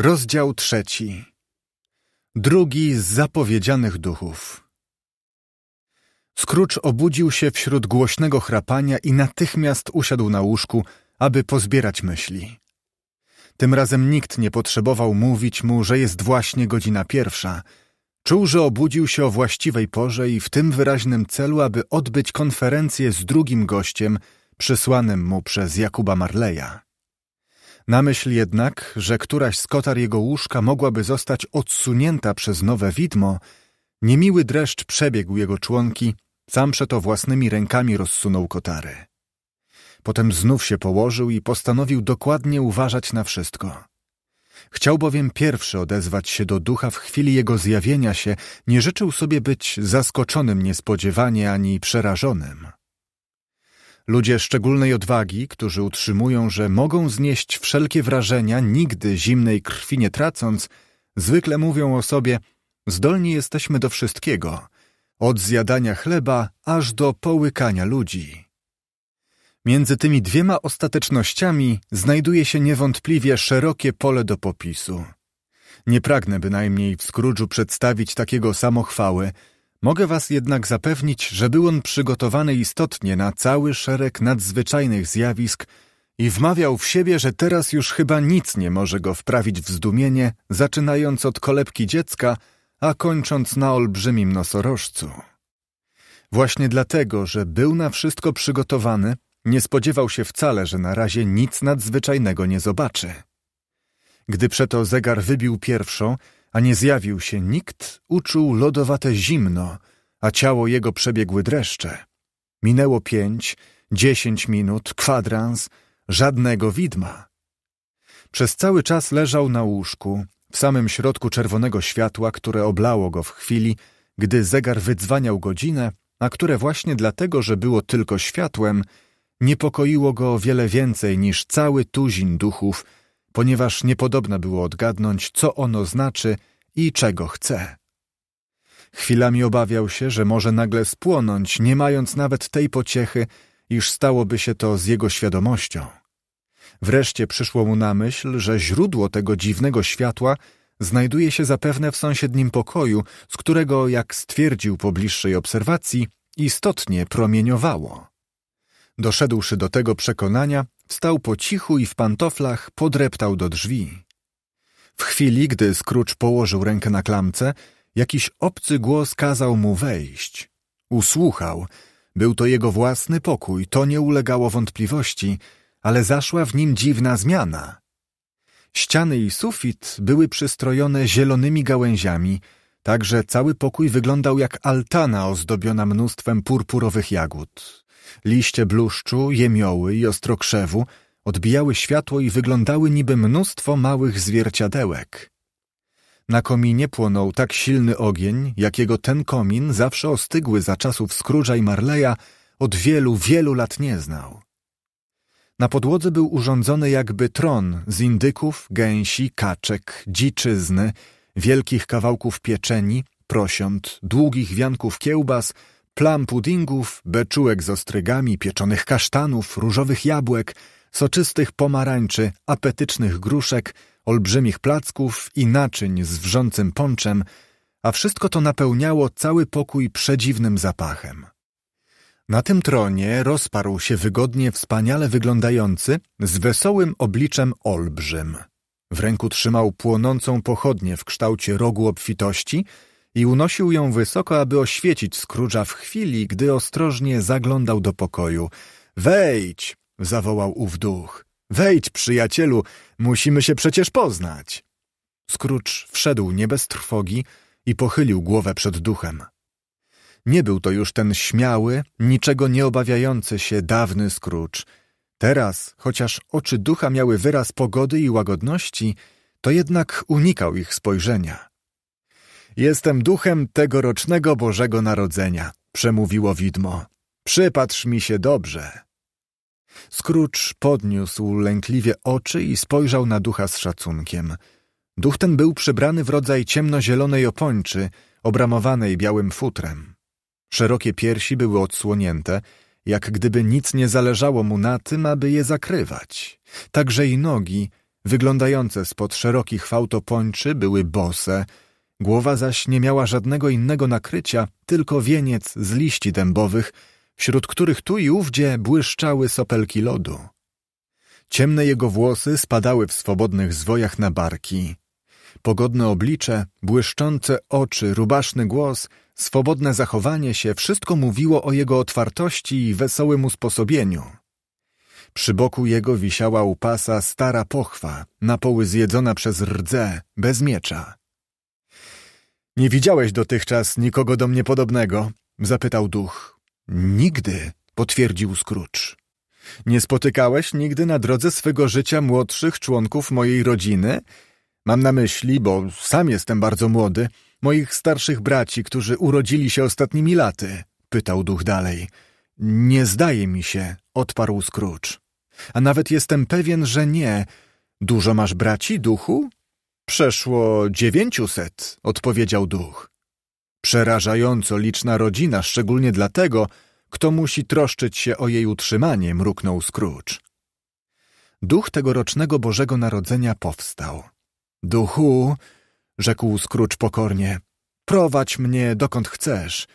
Rozdział trzeci. Drugi z zapowiedzianych duchów. Scrooge obudził się wśród głośnego chrapania i natychmiast usiadł na łóżku, aby pozbierać myśli. Tym razem nikt nie potrzebował mówić mu, że jest właśnie godzina pierwsza. Czuł, że obudził się o właściwej porze i w tym wyraźnym celu, aby odbyć konferencję z drugim gościem, przysłanym mu przez Jakuba Marleya. Na myśl jednak, że któraś z kotar jego łóżka mogłaby zostać odsunięta przez nowe widmo, niemiły dreszcz przebiegł jego członki, sam przeto własnymi rękami rozsunął kotary. Potem znów się położył i postanowił dokładnie uważać na wszystko. Chciał bowiem pierwszy odezwać się do ducha w chwili jego zjawienia się, nie życzył sobie być zaskoczonym niespodziewanie ani przerażonym. Ludzie szczególnej odwagi, którzy utrzymują, że mogą znieść wszelkie wrażenia, nigdy zimnej krwi nie tracąc, zwykle mówią o sobie: Zdolni jesteśmy do wszystkiego, od zjadania chleba aż do połykania ludzi. Między tymi dwiema ostatecznościami znajduje się niewątpliwie szerokie pole do popisu. Nie pragnę bynajmniej w Scrooge'u przedstawić takiego samochwały, Mogę Was jednak zapewnić, że był on przygotowany istotnie na cały szereg nadzwyczajnych zjawisk i wmawiał w siebie, że teraz już chyba nic nie może go wprawić w zdumienie, zaczynając od kolebki dziecka, a kończąc na olbrzymim nosorożcu. Właśnie dlatego, że był na wszystko przygotowany, nie spodziewał się wcale, że na razie nic nadzwyczajnego nie zobaczy. Gdy przeto zegar wybił pierwszą, a nie zjawił się nikt, uczuł lodowate zimno, a ciało jego przebiegły dreszcze. Minęło pięć, dziesięć minut, kwadrans, żadnego widma. Przez cały czas leżał na łóżku, w samym środku czerwonego światła, które oblało go w chwili, gdy zegar wydzwaniał godzinę, a które właśnie dlatego, że było tylko światłem, niepokoiło go o wiele więcej niż cały tuzin duchów, ponieważ niepodobna było odgadnąć, co ono znaczy i czego chce. Chwilami obawiał się, że może nagle spłonąć, nie mając nawet tej pociechy, iż stałoby się to z jego świadomością. Wreszcie przyszło mu na myśl, że źródło tego dziwnego światła znajduje się zapewne w sąsiednim pokoju, z którego, jak stwierdził po bliższej obserwacji, istotnie promieniowało. Doszedłszy do tego przekonania, Wstał po cichu i w pantoflach podreptał do drzwi. W chwili, gdy Scrooge położył rękę na klamce, jakiś obcy głos kazał mu wejść. Usłuchał. Był to jego własny pokój, to nie ulegało wątpliwości, ale zaszła w nim dziwna zmiana. Ściany i sufit były przystrojone zielonymi gałęziami, tak że cały pokój wyglądał jak altana ozdobiona mnóstwem purpurowych jagód. Liście bluszczu, jemioły i ostrokrzewu odbijały światło i wyglądały niby mnóstwo małych zwierciadełek. Na kominie płonął tak silny ogień, jakiego ten komin, zawsze ostygły za czasów Scrooge'a i Marleya, od wielu, wielu lat nie znał. Na podłodze był urządzony jakby tron z indyków, gęsi, kaczek, dziczyzny, wielkich kawałków pieczeni, prosiąt, długich wianków kiełbas – plam puddingów, beczułek z ostrygami, pieczonych kasztanów, różowych jabłek, soczystych pomarańczy, apetycznych gruszek, olbrzymich placków i naczyń z wrzącym ponczem, a wszystko to napełniało cały pokój przedziwnym zapachem. Na tym tronie rozparł się wygodnie wspaniale wyglądający, z wesołym obliczem olbrzym. W ręku trzymał płonącą pochodnię w kształcie rogu obfitości – i unosił ją wysoko, aby oświecić Scrooge'a w chwili, gdy ostrożnie zaglądał do pokoju. Wejdź! zawołał ów duch. Wejdź, przyjacielu, musimy się przecież poznać. Scrooge wszedł nie bez trwogi i pochylił głowę przed duchem. Nie był to już ten śmiały, niczego nie obawiający się dawny Scrooge. Teraz, chociaż oczy ducha miały wyraz pogody i łagodności, to jednak unikał ich spojrzenia. Jestem duchem tegorocznego Bożego Narodzenia, przemówiło widmo. Przypatrz mi się dobrze. Scrooge podniósł lękliwie oczy i spojrzał na ducha z szacunkiem. Duch ten był przebrany w rodzaj ciemnozielonej opończy, obramowanej białym futrem. Szerokie piersi były odsłonięte, jak gdyby nic nie zależało mu na tym, aby je zakrywać. Także i nogi, wyglądające spod szerokich fałtopończy, były bose, Głowa zaś nie miała żadnego innego nakrycia, tylko wieniec z liści dębowych, wśród których tu i ówdzie błyszczały sopelki lodu. Ciemne jego włosy spadały w swobodnych zwojach na barki. Pogodne oblicze, błyszczące oczy, rubaszny głos, swobodne zachowanie się, wszystko mówiło o jego otwartości i wesołym usposobieniu. Przy boku jego wisiała u pasa stara pochwa, na poły zjedzona przez rdze, bez miecza. Nie widziałeś dotychczas nikogo do mnie podobnego? zapytał duch. Nigdy, potwierdził Scrooge. Nie spotykałeś nigdy na drodze swego życia młodszych członków mojej rodziny? Mam na myśli, bo sam jestem bardzo młody, moich starszych braci, którzy urodzili się ostatnimi laty? pytał duch dalej. Nie zdaje mi się, odparł Scrooge. A nawet jestem pewien, że nie. Dużo masz braci, duchu? Przeszło dziewięciuset, odpowiedział duch. Przerażająco liczna rodzina, szczególnie dlatego, kto musi troszczyć się o jej utrzymanie, mruknął Scrooge. Duch tegorocznego Bożego Narodzenia powstał. Duchu, rzekł Scrooge pokornie, prowadź mnie dokąd chcesz.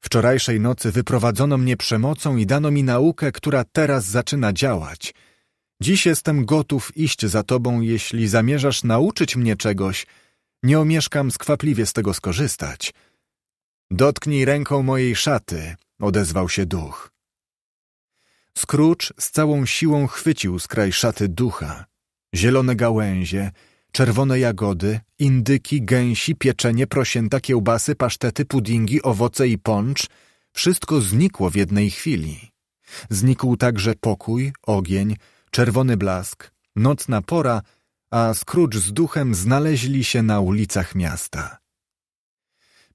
Wczorajszej nocy wyprowadzono mnie przemocą i dano mi naukę, która teraz zaczyna działać – Dziś jestem gotów iść za tobą, jeśli zamierzasz nauczyć mnie czegoś. Nie omieszkam skwapliwie z tego skorzystać. Dotknij ręką mojej szaty, odezwał się duch. Scrooge z całą siłą chwycił z szaty ducha. Zielone gałęzie, czerwone jagody, indyki, gęsi, pieczenie, prosięta, kiełbasy, pasztety, puddingi, owoce i poncz – wszystko znikło w jednej chwili. Znikł także pokój, ogień – czerwony blask, nocna pora, a Scrooge z duchem znaleźli się na ulicach miasta.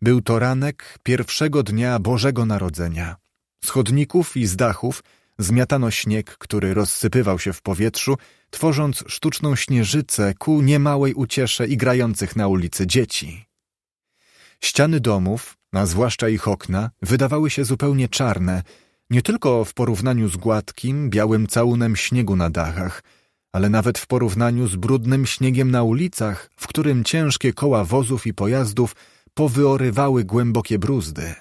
Był to ranek pierwszego dnia Bożego Narodzenia. Z chodników i z dachów zmiatano śnieg, który rozsypywał się w powietrzu, tworząc sztuczną śnieżycę ku niemałej uciesze i grających na ulicy dzieci. Ściany domów, a zwłaszcza ich okna, wydawały się zupełnie czarne, nie tylko w porównaniu z gładkim, białym całunem śniegu na dachach, ale nawet w porównaniu z brudnym śniegiem na ulicach, w którym ciężkie koła wozów i pojazdów powyorywały głębokie bruzdy.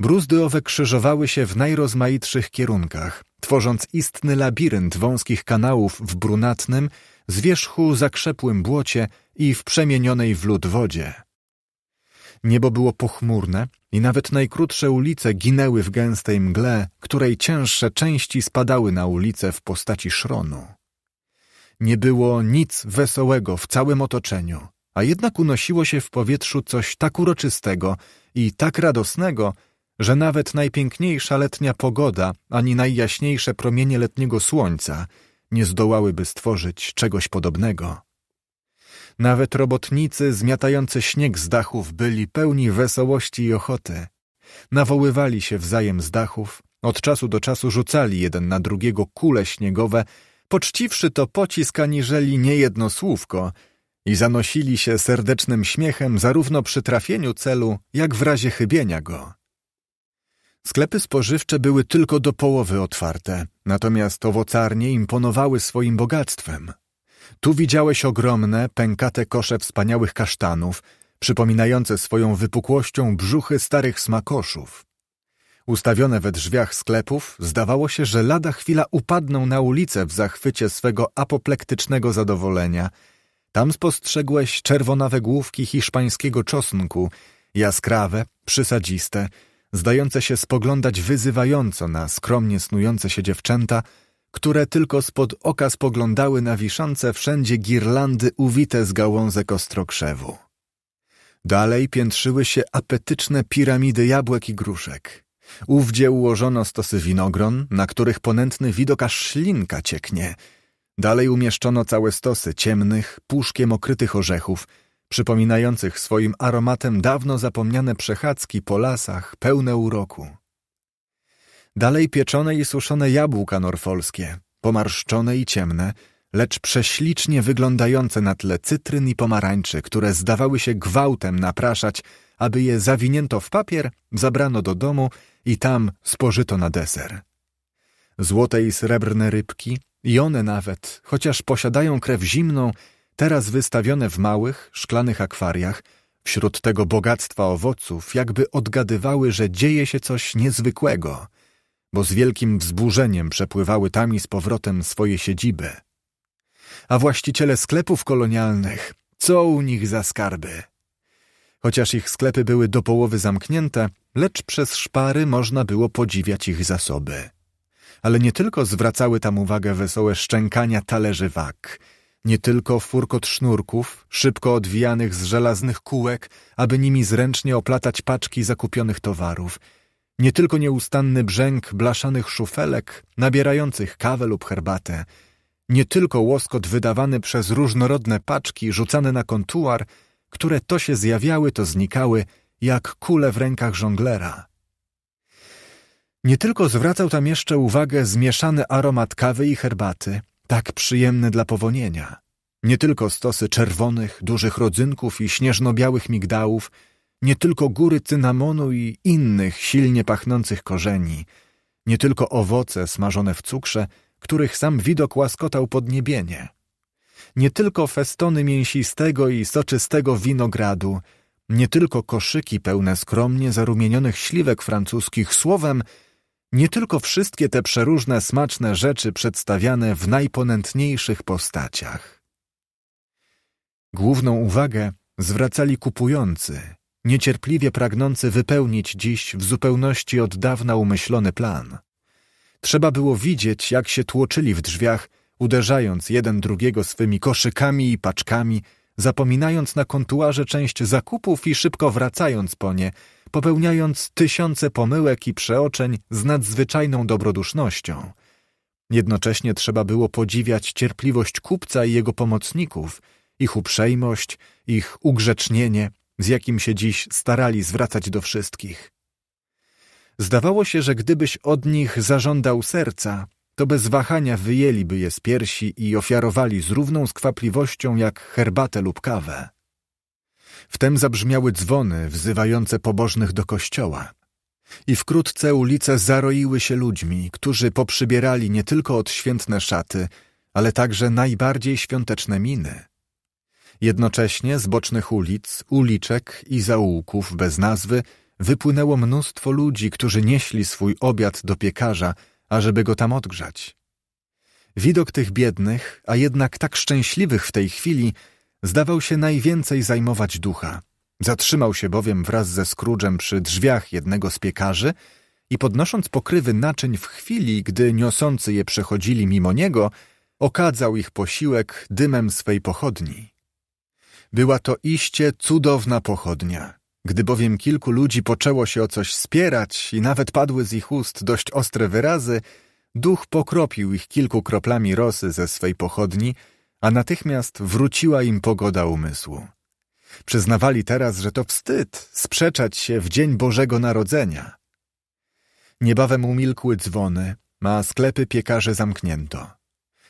Bruzdy owe krzyżowały się w najrozmaitszych kierunkach, tworząc istny labirynt wąskich kanałów w brunatnym, z wierzchu zakrzepłym błocie i w przemienionej w lód wodzie. Niebo było pochmurne i nawet najkrótsze ulice ginęły w gęstej mgle, której cięższe części spadały na ulicę w postaci szronu. Nie było nic wesołego w całym otoczeniu, a jednak unosiło się w powietrzu coś tak uroczystego i tak radosnego, że nawet najpiękniejsza letnia pogoda ani najjaśniejsze promienie letniego słońca nie zdołałyby stworzyć czegoś podobnego. Nawet robotnicy zmiatający śnieg z dachów byli pełni wesołości i ochoty. Nawoływali się wzajem z dachów, od czasu do czasu rzucali jeden na drugiego kule śniegowe, poczciwszy to pocisk aniżeli niejedno słówko i zanosili się serdecznym śmiechem zarówno przy trafieniu celu, jak w razie chybienia go. Sklepy spożywcze były tylko do połowy otwarte, natomiast owocarnie imponowały swoim bogactwem. Tu widziałeś ogromne, pękate kosze wspaniałych kasztanów, przypominające swoją wypukłością brzuchy starych smakoszów. Ustawione we drzwiach sklepów, zdawało się, że lada chwila upadną na ulicę w zachwycie swego apoplektycznego zadowolenia. Tam spostrzegłeś czerwonawe główki hiszpańskiego czosnku, jaskrawe, przysadziste, zdające się spoglądać wyzywająco na skromnie snujące się dziewczęta, które tylko spod oka spoglądały na wiszące wszędzie girlandy uwite z gałązek ostrokrzewu. Dalej piętrzyły się apetyczne piramidy jabłek i gruszek. Ówdzie ułożono stosy winogron, na których ponętny widok aż ślinka cieknie. Dalej umieszczono całe stosy ciemnych, puszkiem okrytych orzechów, przypominających swoim aromatem dawno zapomniane przechadzki po lasach pełne uroku. Dalej pieczone i suszone jabłka norfolskie, pomarszczone i ciemne, lecz prześlicznie wyglądające na tle cytryn i pomarańczy, które zdawały się gwałtem napraszać, aby je zawinięto w papier, zabrano do domu i tam spożyto na deser. Złote i srebrne rybki, i one nawet, chociaż posiadają krew zimną, teraz wystawione w małych, szklanych akwariach, wśród tego bogactwa owoców, jakby odgadywały, że dzieje się coś niezwykłego – bo z wielkim wzburzeniem przepływały tam i z powrotem swoje siedziby. A właściciele sklepów kolonialnych, co u nich za skarby? Chociaż ich sklepy były do połowy zamknięte, lecz przez szpary można było podziwiać ich zasoby. Ale nie tylko zwracały tam uwagę wesołe szczękania talerzy wag, nie tylko furkot sznurków, szybko odwijanych z żelaznych kółek, aby nimi zręcznie oplatać paczki zakupionych towarów – nie tylko nieustanny brzęk blaszanych szufelek nabierających kawę lub herbatę, nie tylko łoskot wydawany przez różnorodne paczki rzucane na kontuar, które to się zjawiały, to znikały, jak kule w rękach żonglera. Nie tylko zwracał tam jeszcze uwagę zmieszany aromat kawy i herbaty, tak przyjemny dla powonienia, nie tylko stosy czerwonych, dużych rodzynków i śnieżno-białych migdałów – nie tylko góry cynamonu i innych silnie pachnących korzeni, nie tylko owoce smażone w cukrze, których sam widok łaskotał podniebienie, nie tylko festony mięsistego i soczystego winogradu, nie tylko koszyki pełne skromnie zarumienionych śliwek francuskich, słowem, nie tylko wszystkie te przeróżne smaczne rzeczy przedstawiane w najponętniejszych postaciach. Główną uwagę zwracali kupujący, niecierpliwie pragnący wypełnić dziś w zupełności od dawna umyślony plan. Trzeba było widzieć, jak się tłoczyli w drzwiach, uderzając jeden drugiego swymi koszykami i paczkami, zapominając na kontuarze część zakupów i szybko wracając po nie, popełniając tysiące pomyłek i przeoczeń z nadzwyczajną dobrodusznością. Jednocześnie trzeba było podziwiać cierpliwość kupca i jego pomocników, ich uprzejmość, ich ugrzecznienie, z jakim się dziś starali zwracać do wszystkich. Zdawało się, że gdybyś od nich zażądał serca, to bez wahania wyjęliby je z piersi i ofiarowali z równą skwapliwością jak herbatę lub kawę. Wtem zabrzmiały dzwony wzywające pobożnych do kościoła. I wkrótce ulice zaroiły się ludźmi, którzy poprzybierali nie tylko odświętne szaty, ale także najbardziej świąteczne miny. Jednocześnie z bocznych ulic, uliczek i zaułków bez nazwy wypłynęło mnóstwo ludzi, którzy nieśli swój obiad do piekarza, ażeby go tam odgrzać. Widok tych biednych, a jednak tak szczęśliwych w tej chwili, zdawał się najwięcej zajmować ducha. Zatrzymał się bowiem wraz ze Scrooge'em przy drzwiach jednego z piekarzy i podnosząc pokrywy naczyń w chwili, gdy niosący je przechodzili mimo niego, okadzał ich posiłek dymem swej pochodni. Była to iście cudowna pochodnia. Gdy bowiem kilku ludzi poczęło się o coś spierać i nawet padły z ich ust dość ostre wyrazy, duch pokropił ich kilku kroplami rosy ze swej pochodni, a natychmiast wróciła im pogoda umysłu. Przyznawali teraz, że to wstyd sprzeczać się w dzień Bożego Narodzenia. Niebawem umilkły dzwony, a sklepy piekarzy zamknięto.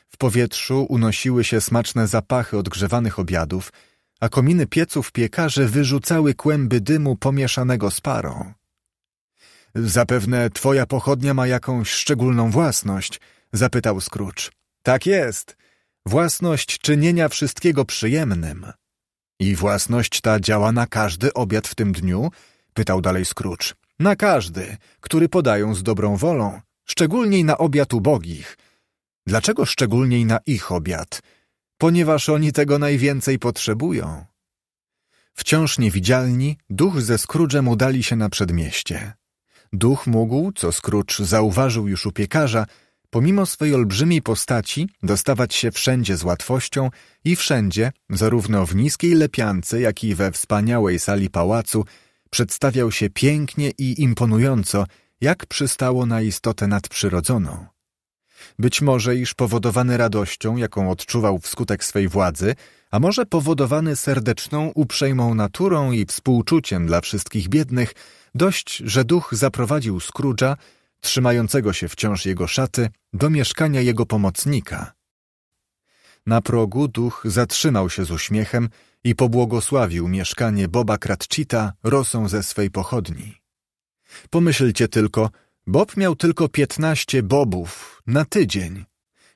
W powietrzu unosiły się smaczne zapachy odgrzewanych obiadów – a kominy pieców piekarzy wyrzucały kłęby dymu pomieszanego z parą. Zapewne twoja pochodnia ma jakąś szczególną własność, zapytał Scrooge. Tak jest. Własność czynienia wszystkiego przyjemnym. I własność ta działa na każdy obiad w tym dniu? pytał dalej Scrooge. Na każdy, który podają z dobrą wolą, szczególniej na obiad ubogich. Dlaczego szczególniej na ich obiad? ponieważ oni tego najwięcej potrzebują. Wciąż niewidzialni, duch ze Scrooge'em udali się na przedmieście. Duch mógł, co Scrooge zauważył już u piekarza, pomimo swej olbrzymiej postaci dostawać się wszędzie z łatwością i wszędzie, zarówno w niskiej lepiance, jak i we wspaniałej sali pałacu, przedstawiał się pięknie i imponująco, jak przystało na istotę nadprzyrodzoną. Być może iż powodowany radością, jaką odczuwał wskutek swej władzy, a może powodowany serdeczną, uprzejmą naturą i współczuciem dla wszystkich biednych, dość, że duch zaprowadził Scrooge'a, trzymającego się wciąż jego szaty, do mieszkania jego pomocnika. Na progu duch zatrzymał się z uśmiechem i pobłogosławił mieszkanie Boba Kratchita rosą ze swej pochodni. Pomyślcie tylko – Bob miał tylko piętnaście bobów na tydzień.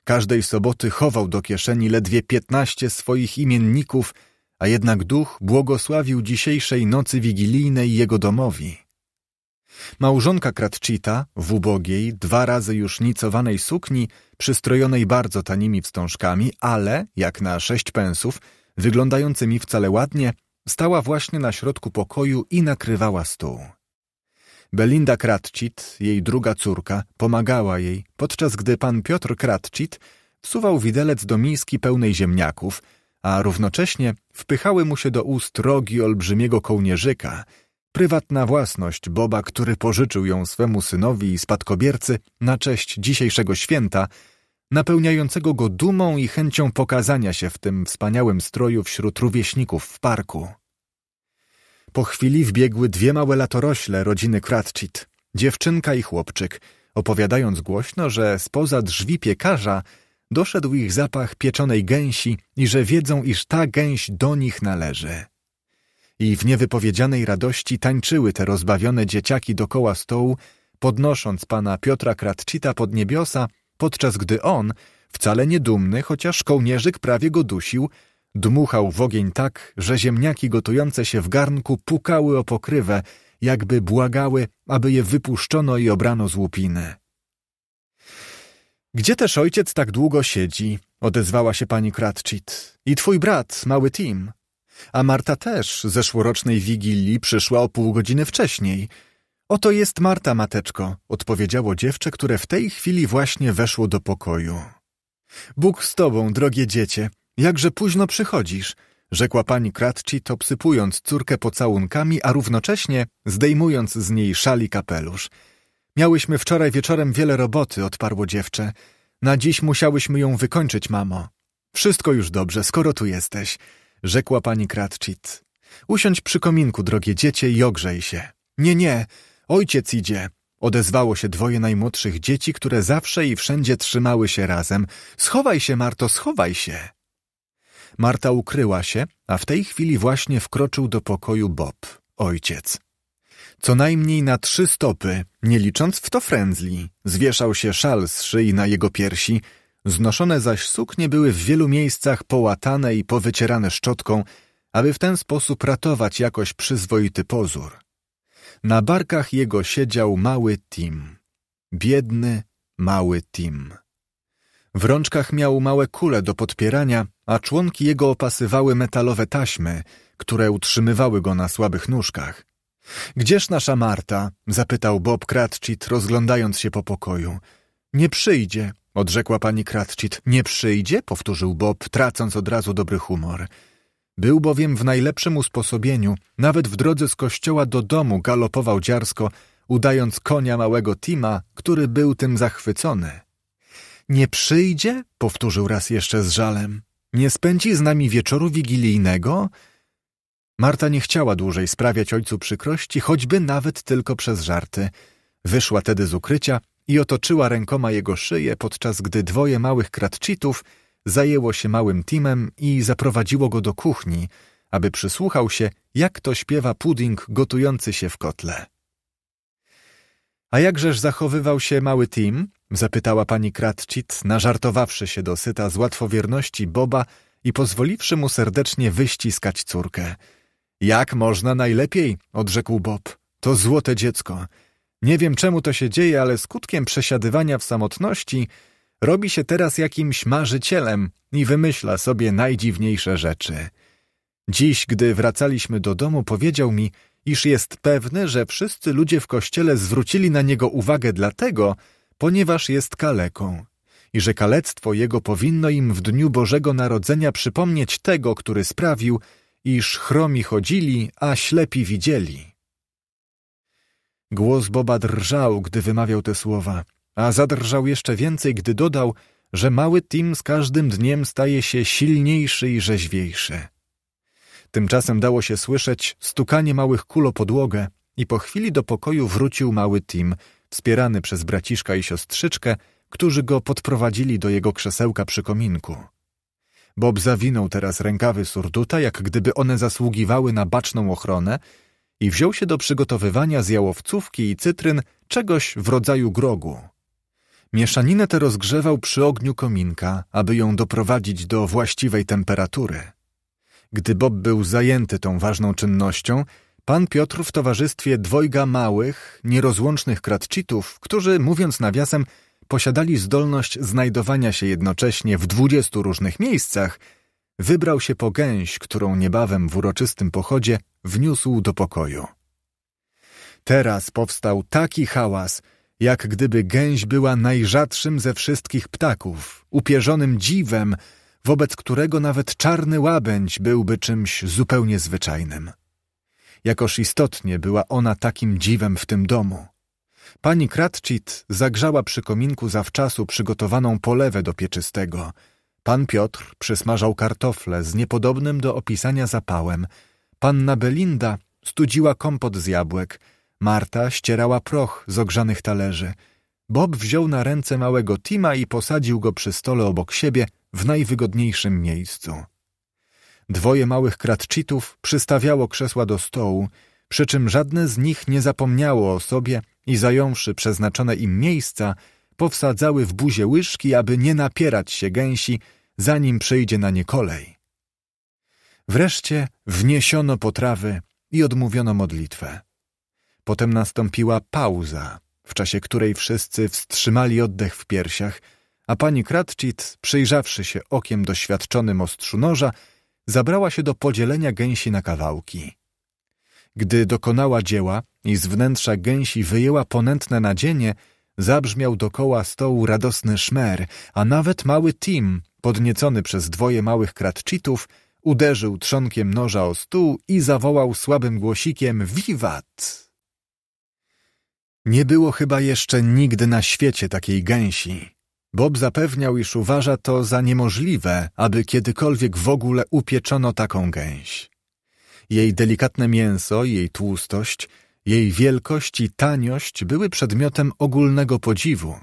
Każdej soboty chował do kieszeni ledwie piętnaście swoich imienników, a jednak duch błogosławił dzisiejszej nocy wigilijnej jego domowi. Małżonka Kratchita w ubogiej, dwa razy już nicowanej sukni, przystrojonej bardzo tanimi wstążkami, ale, jak na sześć pensów, wyglądającymi wcale ładnie, stała właśnie na środku pokoju i nakrywała stół. Belinda Kratchit, jej druga córka, pomagała jej, podczas gdy pan Piotr Kratchit wsuwał widelec do miski pełnej ziemniaków, a równocześnie wpychały mu się do ust rogi olbrzymiego kołnierzyka, prywatna własność Boba, który pożyczył ją swemu synowi i spadkobiercy na cześć dzisiejszego święta, napełniającego go dumą i chęcią pokazania się w tym wspaniałym stroju wśród rówieśników w parku. Po chwili wbiegły dwie małe latorośle rodziny Kratchit, dziewczynka i chłopczyk, opowiadając głośno, że spoza drzwi piekarza doszedł ich zapach pieczonej gęsi i że wiedzą, iż ta gęś do nich należy. I w niewypowiedzianej radości tańczyły te rozbawione dzieciaki dokoła stołu, podnosząc pana Piotra Kratchita pod niebiosa, podczas gdy on, wcale niedumny, chociaż kołnierzyk prawie go dusił, Dmuchał w ogień tak, że ziemniaki gotujące się w garnku pukały o pokrywę, jakby błagały, aby je wypuszczono i obrano z łupiny. Gdzie też ojciec tak długo siedzi? odezwała się pani Cratchit. I twój brat, mały Tim. A Marta też zeszłorocznej wigilii przyszła o pół godziny wcześniej. Oto jest Marta, mateczko, odpowiedziało dziewczę, które w tej chwili właśnie weszło do pokoju. Bóg z tobą, drogie dziecię, Jakże późno przychodzisz, rzekła pani Cratchit, obsypując córkę pocałunkami, a równocześnie zdejmując z niej szali kapelusz. Miałyśmy wczoraj wieczorem wiele roboty, odparło dziewczę. Na dziś musiałyśmy ją wykończyć, mamo. Wszystko już dobrze, skoro tu jesteś, rzekła pani Cratchit. Usiądź przy kominku, drogie dziecię, i ogrzej się. Nie, nie, ojciec idzie, odezwało się dwoje najmłodszych dzieci, które zawsze i wszędzie trzymały się razem. Schowaj się, Marto, schowaj się. Marta ukryła się, a w tej chwili właśnie wkroczył do pokoju Bob, ojciec. Co najmniej na trzy stopy, nie licząc w to frędzli, zwieszał się szal z szyi na jego piersi, znoszone zaś suknie były w wielu miejscach połatane i powycierane szczotką, aby w ten sposób ratować jakoś przyzwoity pozór. Na barkach jego siedział mały Tim. Biedny, mały Tim. W rączkach miał małe kule do podpierania, a członki jego opasywały metalowe taśmy, które utrzymywały go na słabych nóżkach. Gdzież nasza Marta? zapytał Bob Cratchit, rozglądając się po pokoju. Nie przyjdzie, odrzekła pani Cratchit. Nie przyjdzie? powtórzył Bob, tracąc od razu dobry humor. Był bowiem w najlepszym usposobieniu, nawet w drodze z kościoła do domu galopował dziarsko, udając konia małego Tima, który był tym zachwycony. Nie przyjdzie? Powtórzył raz jeszcze z żalem. Nie spędzi z nami wieczoru wigilijnego? Marta nie chciała dłużej sprawiać ojcu przykrości, choćby nawet tylko przez żarty. Wyszła tedy z ukrycia i otoczyła rękoma jego szyję, podczas gdy dwoje małych kratczitów zajęło się małym Timem i zaprowadziło go do kuchni, aby przysłuchał się, jak to śpiewa pudding gotujący się w kotle. A jakżeż zachowywał się mały Tim? Zapytała pani Kratchit, nażartowawszy się dosyta z łatwowierności Boba i pozwoliwszy mu serdecznie wyściskać córkę. Jak można najlepiej, odrzekł Bob. To złote dziecko. Nie wiem czemu to się dzieje, ale skutkiem przesiadywania w samotności robi się teraz jakimś marzycielem i wymyśla sobie najdziwniejsze rzeczy. Dziś, gdy wracaliśmy do domu, powiedział mi, iż jest pewne, że wszyscy ludzie w kościele zwrócili na niego uwagę dlatego, ponieważ jest kaleką i że kalectwo jego powinno im w dniu Bożego Narodzenia przypomnieć tego, który sprawił, iż chromi chodzili, a ślepi widzieli. Głos Boba drżał, gdy wymawiał te słowa, a zadrżał jeszcze więcej, gdy dodał, że mały Tim z każdym dniem staje się silniejszy i rzeźwiejszy. Tymczasem dało się słyszeć stukanie małych kul o podłogę i po chwili do pokoju wrócił mały Tim, wspierany przez braciszka i siostrzyczkę, którzy go podprowadzili do jego krzesełka przy kominku. Bob zawinął teraz rękawy surduta, jak gdyby one zasługiwały na baczną ochronę i wziął się do przygotowywania z jałowcówki i cytryn czegoś w rodzaju grogu. Mieszaninę tę rozgrzewał przy ogniu kominka, aby ją doprowadzić do właściwej temperatury. Gdy Bob był zajęty tą ważną czynnością, pan Piotr w towarzystwie dwojga małych, nierozłącznych kratczitów, którzy, mówiąc nawiasem, posiadali zdolność znajdowania się jednocześnie w dwudziestu różnych miejscach, wybrał się po gęś, którą niebawem w uroczystym pochodzie wniósł do pokoju. Teraz powstał taki hałas, jak gdyby gęś była najrzadszym ze wszystkich ptaków, upierzonym dziwem, wobec którego nawet czarny łabędź byłby czymś zupełnie zwyczajnym. Jakoż istotnie była ona takim dziwem w tym domu. Pani Kratchit zagrzała przy kominku zawczasu przygotowaną polewę do pieczystego. Pan Piotr przysmażał kartofle z niepodobnym do opisania zapałem. Panna Belinda studziła kompot z jabłek. Marta ścierała proch z ogrzanych talerzy. Bob wziął na ręce małego Tima i posadził go przy stole obok siebie, w najwygodniejszym miejscu. Dwoje małych kratczitów przystawiało krzesła do stołu, przy czym żadne z nich nie zapomniało o sobie i zająwszy przeznaczone im miejsca, powsadzały w buzie łyżki, aby nie napierać się gęsi, zanim przyjdzie na nie kolej. Wreszcie wniesiono potrawy i odmówiono modlitwę. Potem nastąpiła pauza, w czasie której wszyscy wstrzymali oddech w piersiach – a pani Cratchit, przyjrzawszy się okiem doświadczonym ostrzu noża, zabrała się do podzielenia gęsi na kawałki. Gdy dokonała dzieła i z wnętrza gęsi wyjęła ponętne nadzienie, zabrzmiał dokoła stołu radosny szmer, a nawet mały Tim, podniecony przez dwoje małych Cratchitów, uderzył trzonkiem noża o stół i zawołał słabym głosikiem Wiwat! Nie było chyba jeszcze nigdy na świecie takiej gęsi. Bob zapewniał, iż uważa to za niemożliwe, aby kiedykolwiek w ogóle upieczono taką gęś. Jej delikatne mięso, jej tłustość, jej wielkość i taniość były przedmiotem ogólnego podziwu.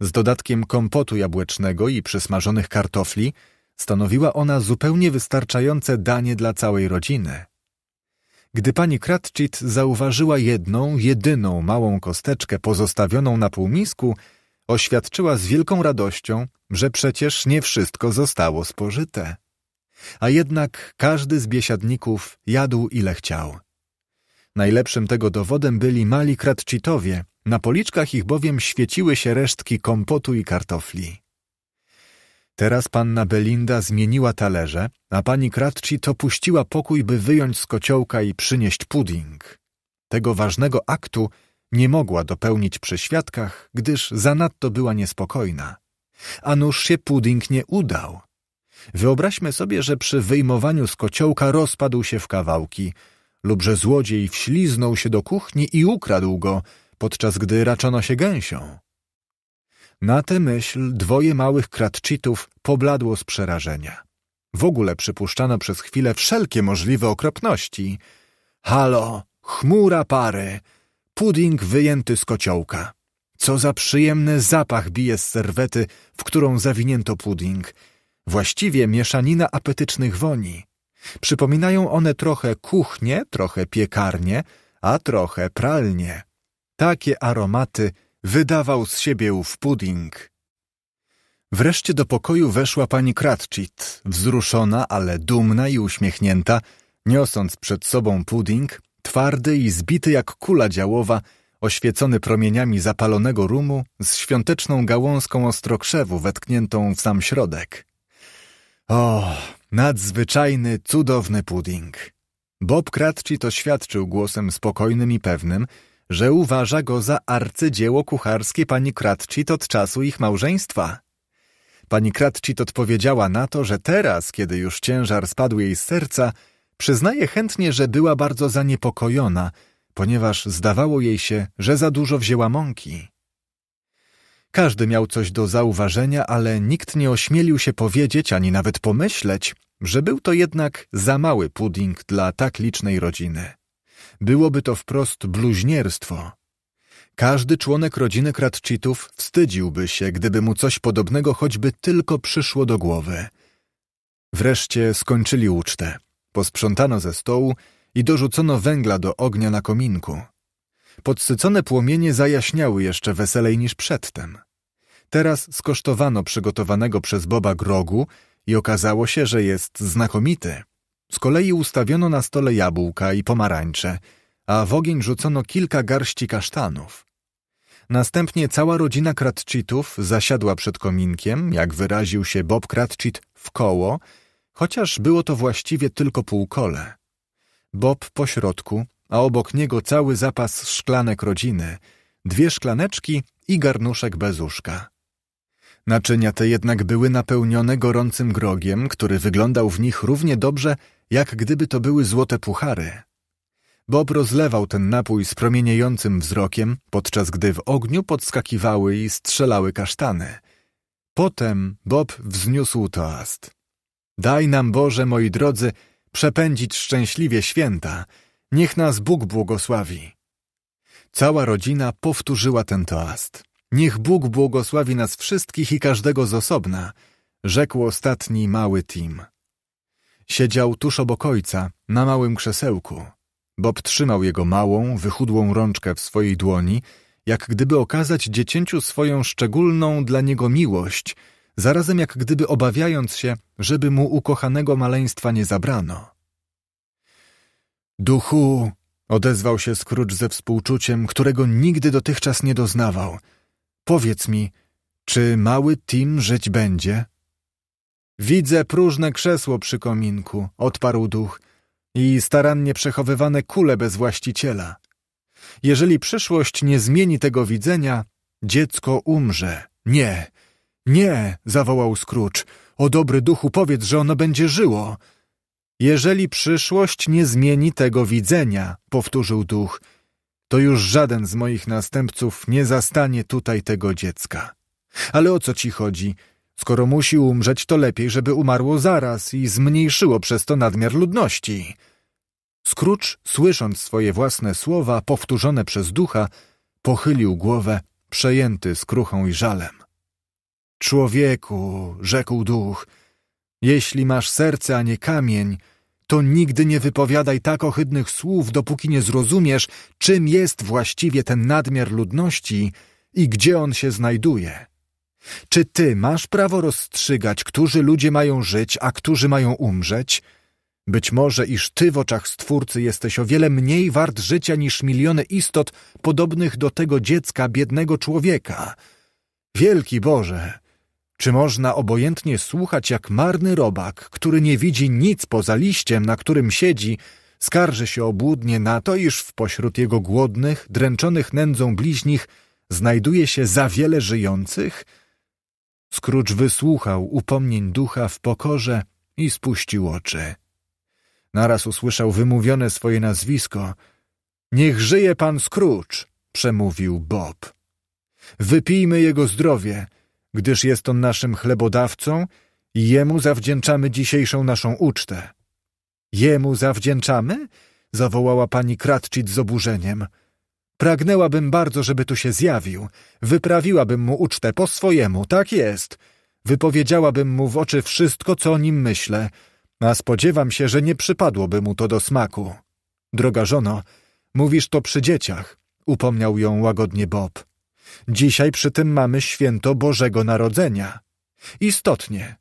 Z dodatkiem kompotu jabłecznego i przysmażonych kartofli stanowiła ona zupełnie wystarczające danie dla całej rodziny. Gdy pani Cratchit zauważyła jedną, jedyną małą kosteczkę pozostawioną na półmisku, oświadczyła z wielką radością, że przecież nie wszystko zostało spożyte. A jednak każdy z biesiadników jadł ile chciał. Najlepszym tego dowodem byli mali kratczytowie, na policzkach ich bowiem świeciły się resztki kompotu i kartofli. Teraz panna Belinda zmieniła talerze, a pani Kratci opuściła pokój, by wyjąć z kociołka i przynieść pudding. Tego ważnego aktu nie mogła dopełnić przy świadkach, gdyż zanadto była niespokojna. A nuż się pudding nie udał. Wyobraźmy sobie, że przy wyjmowaniu z kociołka rozpadł się w kawałki, lub że złodziej wśliznął się do kuchni i ukradł go, podczas gdy raczono się gęsią. Na tę myśl dwoje małych kratczitów pobladło z przerażenia. W ogóle przypuszczano przez chwilę wszelkie możliwe okropności. Halo, chmura pary, Pudding wyjęty z kociołka. Co za przyjemny zapach bije z serwety, w którą zawinięto pudding. Właściwie mieszanina apetycznych woni. Przypominają one trochę kuchnię, trochę piekarnię, a trochę pralnię. Takie aromaty wydawał z siebie ów pudding. Wreszcie do pokoju weszła pani Kratchit, wzruszona, ale dumna i uśmiechnięta, niosąc przed sobą pudding, Twardy i zbity jak kula działowa, oświecony promieniami zapalonego rumu, z świąteczną gałązką ostrokrzewu wetkniętą w sam środek. O, nadzwyczajny, cudowny pudding. Bob Cratchit to świadczył głosem spokojnym i pewnym, że uważa go za arcydzieło kucharskie pani Cratchit od czasu ich małżeństwa. Pani Cratchit odpowiedziała na to, że teraz, kiedy już ciężar spadł jej z serca, Przyznaje chętnie, że była bardzo zaniepokojona, ponieważ zdawało jej się, że za dużo wzięła mąki. Każdy miał coś do zauważenia, ale nikt nie ośmielił się powiedzieć ani nawet pomyśleć, że był to jednak za mały pudding dla tak licznej rodziny. Byłoby to wprost bluźnierstwo. Każdy członek rodziny Kratchitów wstydziłby się, gdyby mu coś podobnego choćby tylko przyszło do głowy. Wreszcie skończyli ucztę. Posprzątano ze stołu i dorzucono węgla do ognia na kominku. Podsycone płomienie zajaśniały jeszcze weselej niż przedtem. Teraz skosztowano przygotowanego przez Boba grogu i okazało się, że jest znakomity. Z kolei ustawiono na stole jabłka i pomarańcze, a w ogień rzucono kilka garści kasztanów. Następnie cała rodzina Kratchitów zasiadła przed kominkiem, jak wyraził się Bob Kratchit, w koło – chociaż było to właściwie tylko półkole. Bob po środku, a obok niego cały zapas szklanek rodziny, dwie szklaneczki i garnuszek bez uszka. Naczynia te jednak były napełnione gorącym grogiem, który wyglądał w nich równie dobrze, jak gdyby to były złote puchary. Bob rozlewał ten napój z promieniejącym wzrokiem, podczas gdy w ogniu podskakiwały i strzelały kasztany. Potem Bob wzniósł toast. Daj nam, Boże, moi drodzy, przepędzić szczęśliwie święta. Niech nas Bóg błogosławi. Cała rodzina powtórzyła ten toast. Niech Bóg błogosławi nas wszystkich i każdego z osobna, rzekł ostatni mały Tim. Siedział tuż obok ojca, na małym krzesełku. Bob trzymał jego małą, wychudłą rączkę w swojej dłoni, jak gdyby okazać dziecięciu swoją szczególną dla niego miłość – zarazem jak gdyby obawiając się, żeby mu ukochanego maleństwa nie zabrano. Duchu, odezwał się Scrooge ze współczuciem, którego nigdy dotychczas nie doznawał. Powiedz mi, czy mały Tim żyć będzie? Widzę próżne krzesło przy kominku, odparł duch, i starannie przechowywane kule bez właściciela. Jeżeli przyszłość nie zmieni tego widzenia, dziecko umrze. Nie, nie! zawołał Scrooge. O dobry duchu, powiedz, że ono będzie żyło. Jeżeli przyszłość nie zmieni tego widzenia, powtórzył duch, to już żaden z moich następców nie zastanie tutaj tego dziecka. Ale o co ci chodzi? Skoro musi umrzeć, to lepiej, żeby umarło zaraz i zmniejszyło przez to nadmiar ludności. Scrooge, słysząc swoje własne słowa, powtórzone przez ducha, pochylił głowę, przejęty skruchą i żalem. Człowieku, rzekł duch, jeśli masz serce, a nie kamień, to nigdy nie wypowiadaj tak ohydnych słów, dopóki nie zrozumiesz, czym jest właściwie ten nadmiar ludności i gdzie on się znajduje. Czy ty masz prawo rozstrzygać, którzy ludzie mają żyć, a którzy mają umrzeć? Być może, iż ty w oczach Stwórcy jesteś o wiele mniej wart życia niż miliony istot podobnych do tego dziecka biednego człowieka. Wielki Boże, czy można obojętnie słuchać, jak marny robak, który nie widzi nic poza liściem, na którym siedzi, skarży się obłudnie na to, iż w pośród jego głodnych, dręczonych nędzą bliźnich znajduje się za wiele żyjących? Scrooge wysłuchał upomnień ducha w pokorze i spuścił oczy. Naraz usłyszał wymówione swoje nazwisko. Niech żyje pan Scrooge, przemówił Bob. Wypijmy jego zdrowie – gdyż jest on naszym chlebodawcą i jemu zawdzięczamy dzisiejszą naszą ucztę. Jemu zawdzięczamy? zawołała pani Kratchit z oburzeniem. Pragnęłabym bardzo, żeby tu się zjawił. Wyprawiłabym mu ucztę po swojemu, tak jest. Wypowiedziałabym mu w oczy wszystko, co o nim myślę, a spodziewam się, że nie przypadłoby mu to do smaku. Droga żono, mówisz to przy dzieciach, upomniał ją łagodnie Bob. Dzisiaj przy tym mamy święto Bożego Narodzenia. Istotnie,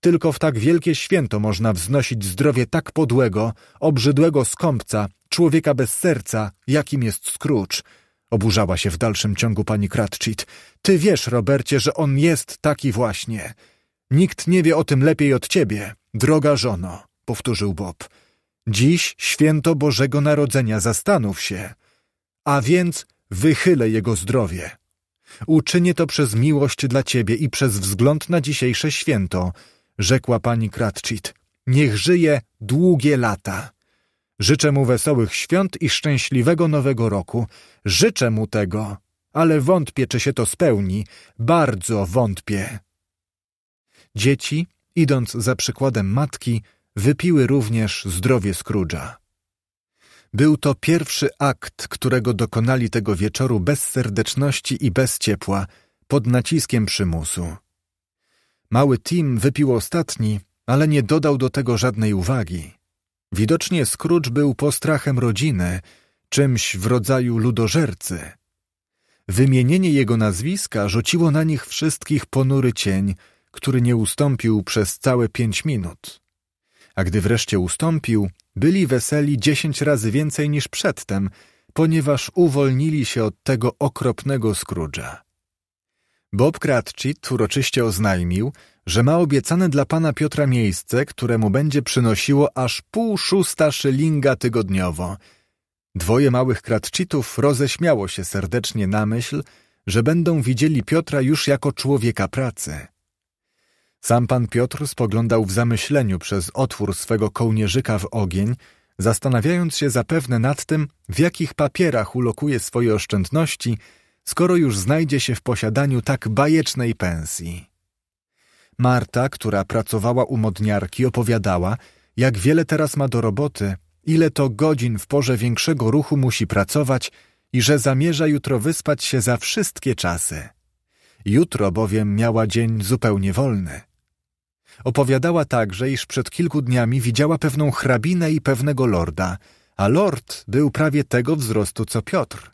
tylko w tak wielkie święto można wznosić zdrowie tak podłego, obrzydłego skąpca, człowieka bez serca, jakim jest Scrooge. Oburzała się w dalszym ciągu pani Cratchit. Ty wiesz, Robercie, że on jest taki właśnie. Nikt nie wie o tym lepiej od ciebie, droga żono, powtórzył Bob. Dziś święto Bożego Narodzenia, zastanów się. A więc wychylę jego zdrowie. Uczynię to przez miłość dla Ciebie i przez wzgląd na dzisiejsze święto, rzekła pani Kratchit. Niech żyje długie lata. Życzę mu wesołych świąt i szczęśliwego nowego roku. Życzę mu tego, ale wątpię, czy się to spełni. Bardzo wątpię. Dzieci, idąc za przykładem matki, wypiły również zdrowie Scrooge'a. Był to pierwszy akt, którego dokonali tego wieczoru bez serdeczności i bez ciepła, pod naciskiem przymusu. Mały Tim wypił ostatni, ale nie dodał do tego żadnej uwagi. Widocznie Scrooge był postrachem rodziny, czymś w rodzaju ludożercy. Wymienienie jego nazwiska rzuciło na nich wszystkich ponury cień, który nie ustąpił przez całe pięć minut. A gdy wreszcie ustąpił, byli weseli dziesięć razy więcej niż przedtem, ponieważ uwolnili się od tego okropnego Scrooge'a. Bob Cratchit uroczyście oznajmił, że ma obiecane dla pana Piotra miejsce, które mu będzie przynosiło aż pół szósta szylinga tygodniowo. Dwoje małych Cratchitów roześmiało się serdecznie na myśl, że będą widzieli Piotra już jako człowieka pracy. Sam pan Piotr spoglądał w zamyśleniu przez otwór swego kołnierzyka w ogień, zastanawiając się zapewne nad tym, w jakich papierach ulokuje swoje oszczędności, skoro już znajdzie się w posiadaniu tak bajecznej pensji. Marta, która pracowała u modniarki, opowiadała, jak wiele teraz ma do roboty, ile to godzin w porze większego ruchu musi pracować i że zamierza jutro wyspać się za wszystkie czasy. Jutro bowiem miała dzień zupełnie wolny. Opowiadała także, iż przed kilku dniami widziała pewną hrabinę i pewnego lorda, a lord był prawie tego wzrostu co Piotr.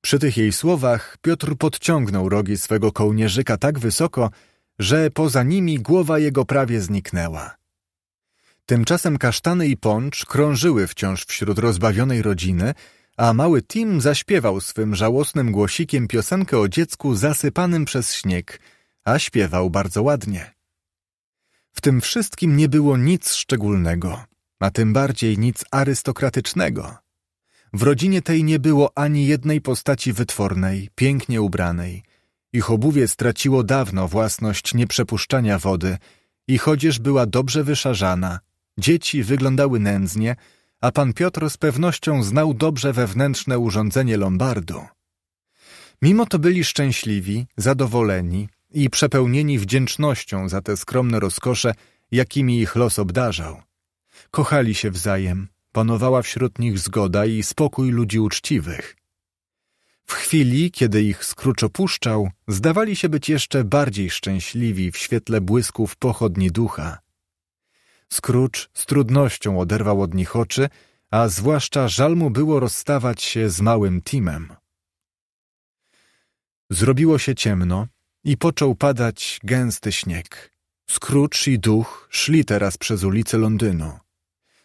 Przy tych jej słowach Piotr podciągnął rogi swego kołnierzyka tak wysoko, że poza nimi głowa jego prawie zniknęła. Tymczasem kasztany i poncz krążyły wciąż wśród rozbawionej rodziny, a mały Tim zaśpiewał swym żałosnym głosikiem piosenkę o dziecku zasypanym przez śnieg, a śpiewał bardzo ładnie. W tym wszystkim nie było nic szczególnego, a tym bardziej nic arystokratycznego. W rodzinie tej nie było ani jednej postaci wytwornej, pięknie ubranej. Ich obuwie straciło dawno własność nieprzepuszczania wody, ich odzież była dobrze wyszarzana, dzieci wyglądały nędznie, a pan Piotr z pewnością znał dobrze wewnętrzne urządzenie Lombardu. Mimo to byli szczęśliwi, zadowoleni, i przepełnieni wdzięcznością za te skromne rozkosze, jakimi ich los obdarzał. Kochali się wzajem, panowała wśród nich zgoda i spokój ludzi uczciwych. W chwili, kiedy ich skrócz opuszczał, zdawali się być jeszcze bardziej szczęśliwi w świetle błysków pochodni ducha. Scrooge z trudnością oderwał od nich oczy, a zwłaszcza żal mu było rozstawać się z małym Timem. Zrobiło się ciemno, i począł padać gęsty śnieg. Scrooge i duch szli teraz przez ulice Londynu.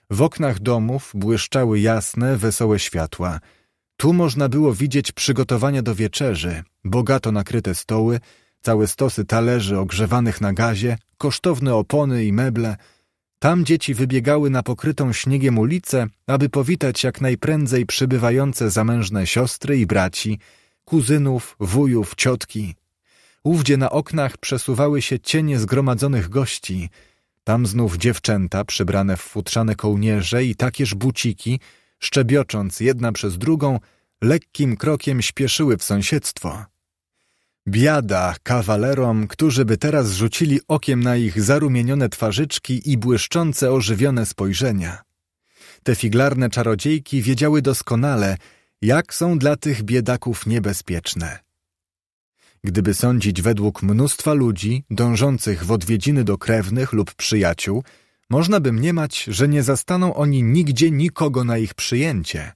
W oknach domów błyszczały jasne, wesołe światła. Tu można było widzieć przygotowania do wieczerzy, bogato nakryte stoły, całe stosy talerzy ogrzewanych na gazie, kosztowne opony i meble. Tam dzieci wybiegały na pokrytą śniegiem ulicę, aby powitać jak najprędzej przybywające zamężne siostry i braci, kuzynów, wujów, ciotki. Ówdzie na oknach przesuwały się cienie zgromadzonych gości. Tam znów dziewczęta przybrane w futrzane kołnierze i takież buciki, szczebiocząc jedna przez drugą, lekkim krokiem śpieszyły w sąsiedztwo. Biada kawalerom, którzy by teraz rzucili okiem na ich zarumienione twarzyczki i błyszczące ożywione spojrzenia. Te figlarne czarodziejki wiedziały doskonale, jak są dla tych biedaków niebezpieczne. Gdyby sądzić według mnóstwa ludzi dążących w odwiedziny do krewnych lub przyjaciół, można by mniemać, że nie zastaną oni nigdzie nikogo na ich przyjęcie.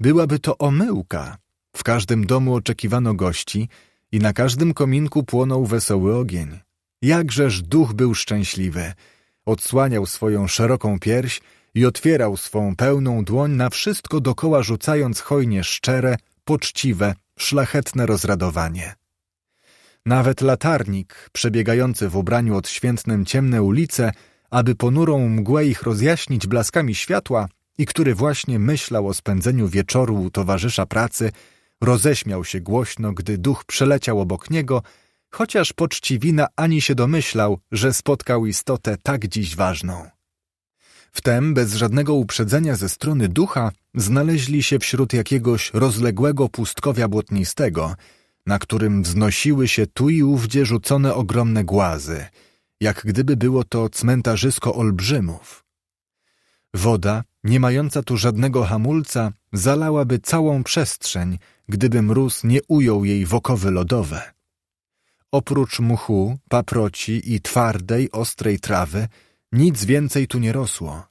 Byłaby to omyłka. W każdym domu oczekiwano gości i na każdym kominku płonął wesoły ogień. Jakżeż duch był szczęśliwy. Odsłaniał swoją szeroką pierś i otwierał swą pełną dłoń na wszystko dokoła, rzucając hojnie szczere, poczciwe, szlachetne rozradowanie. Nawet latarnik, przebiegający w ubraniu od odświętnym ciemne ulice, aby ponurą mgłę ich rozjaśnić blaskami światła i który właśnie myślał o spędzeniu wieczoru u towarzysza pracy, roześmiał się głośno, gdy duch przeleciał obok niego, chociaż poczciwina ani się domyślał, że spotkał istotę tak dziś ważną. Wtem, bez żadnego uprzedzenia ze strony ducha, znaleźli się wśród jakiegoś rozległego pustkowia błotnistego – na którym wznosiły się tu i ówdzie rzucone ogromne głazy, jak gdyby było to cmentarzysko olbrzymów. Woda, nie mająca tu żadnego hamulca, zalałaby całą przestrzeń, gdyby mróz nie ujął jej wokowy lodowe. Oprócz muchu, paproci i twardej, ostrej trawy, nic więcej tu nie rosło.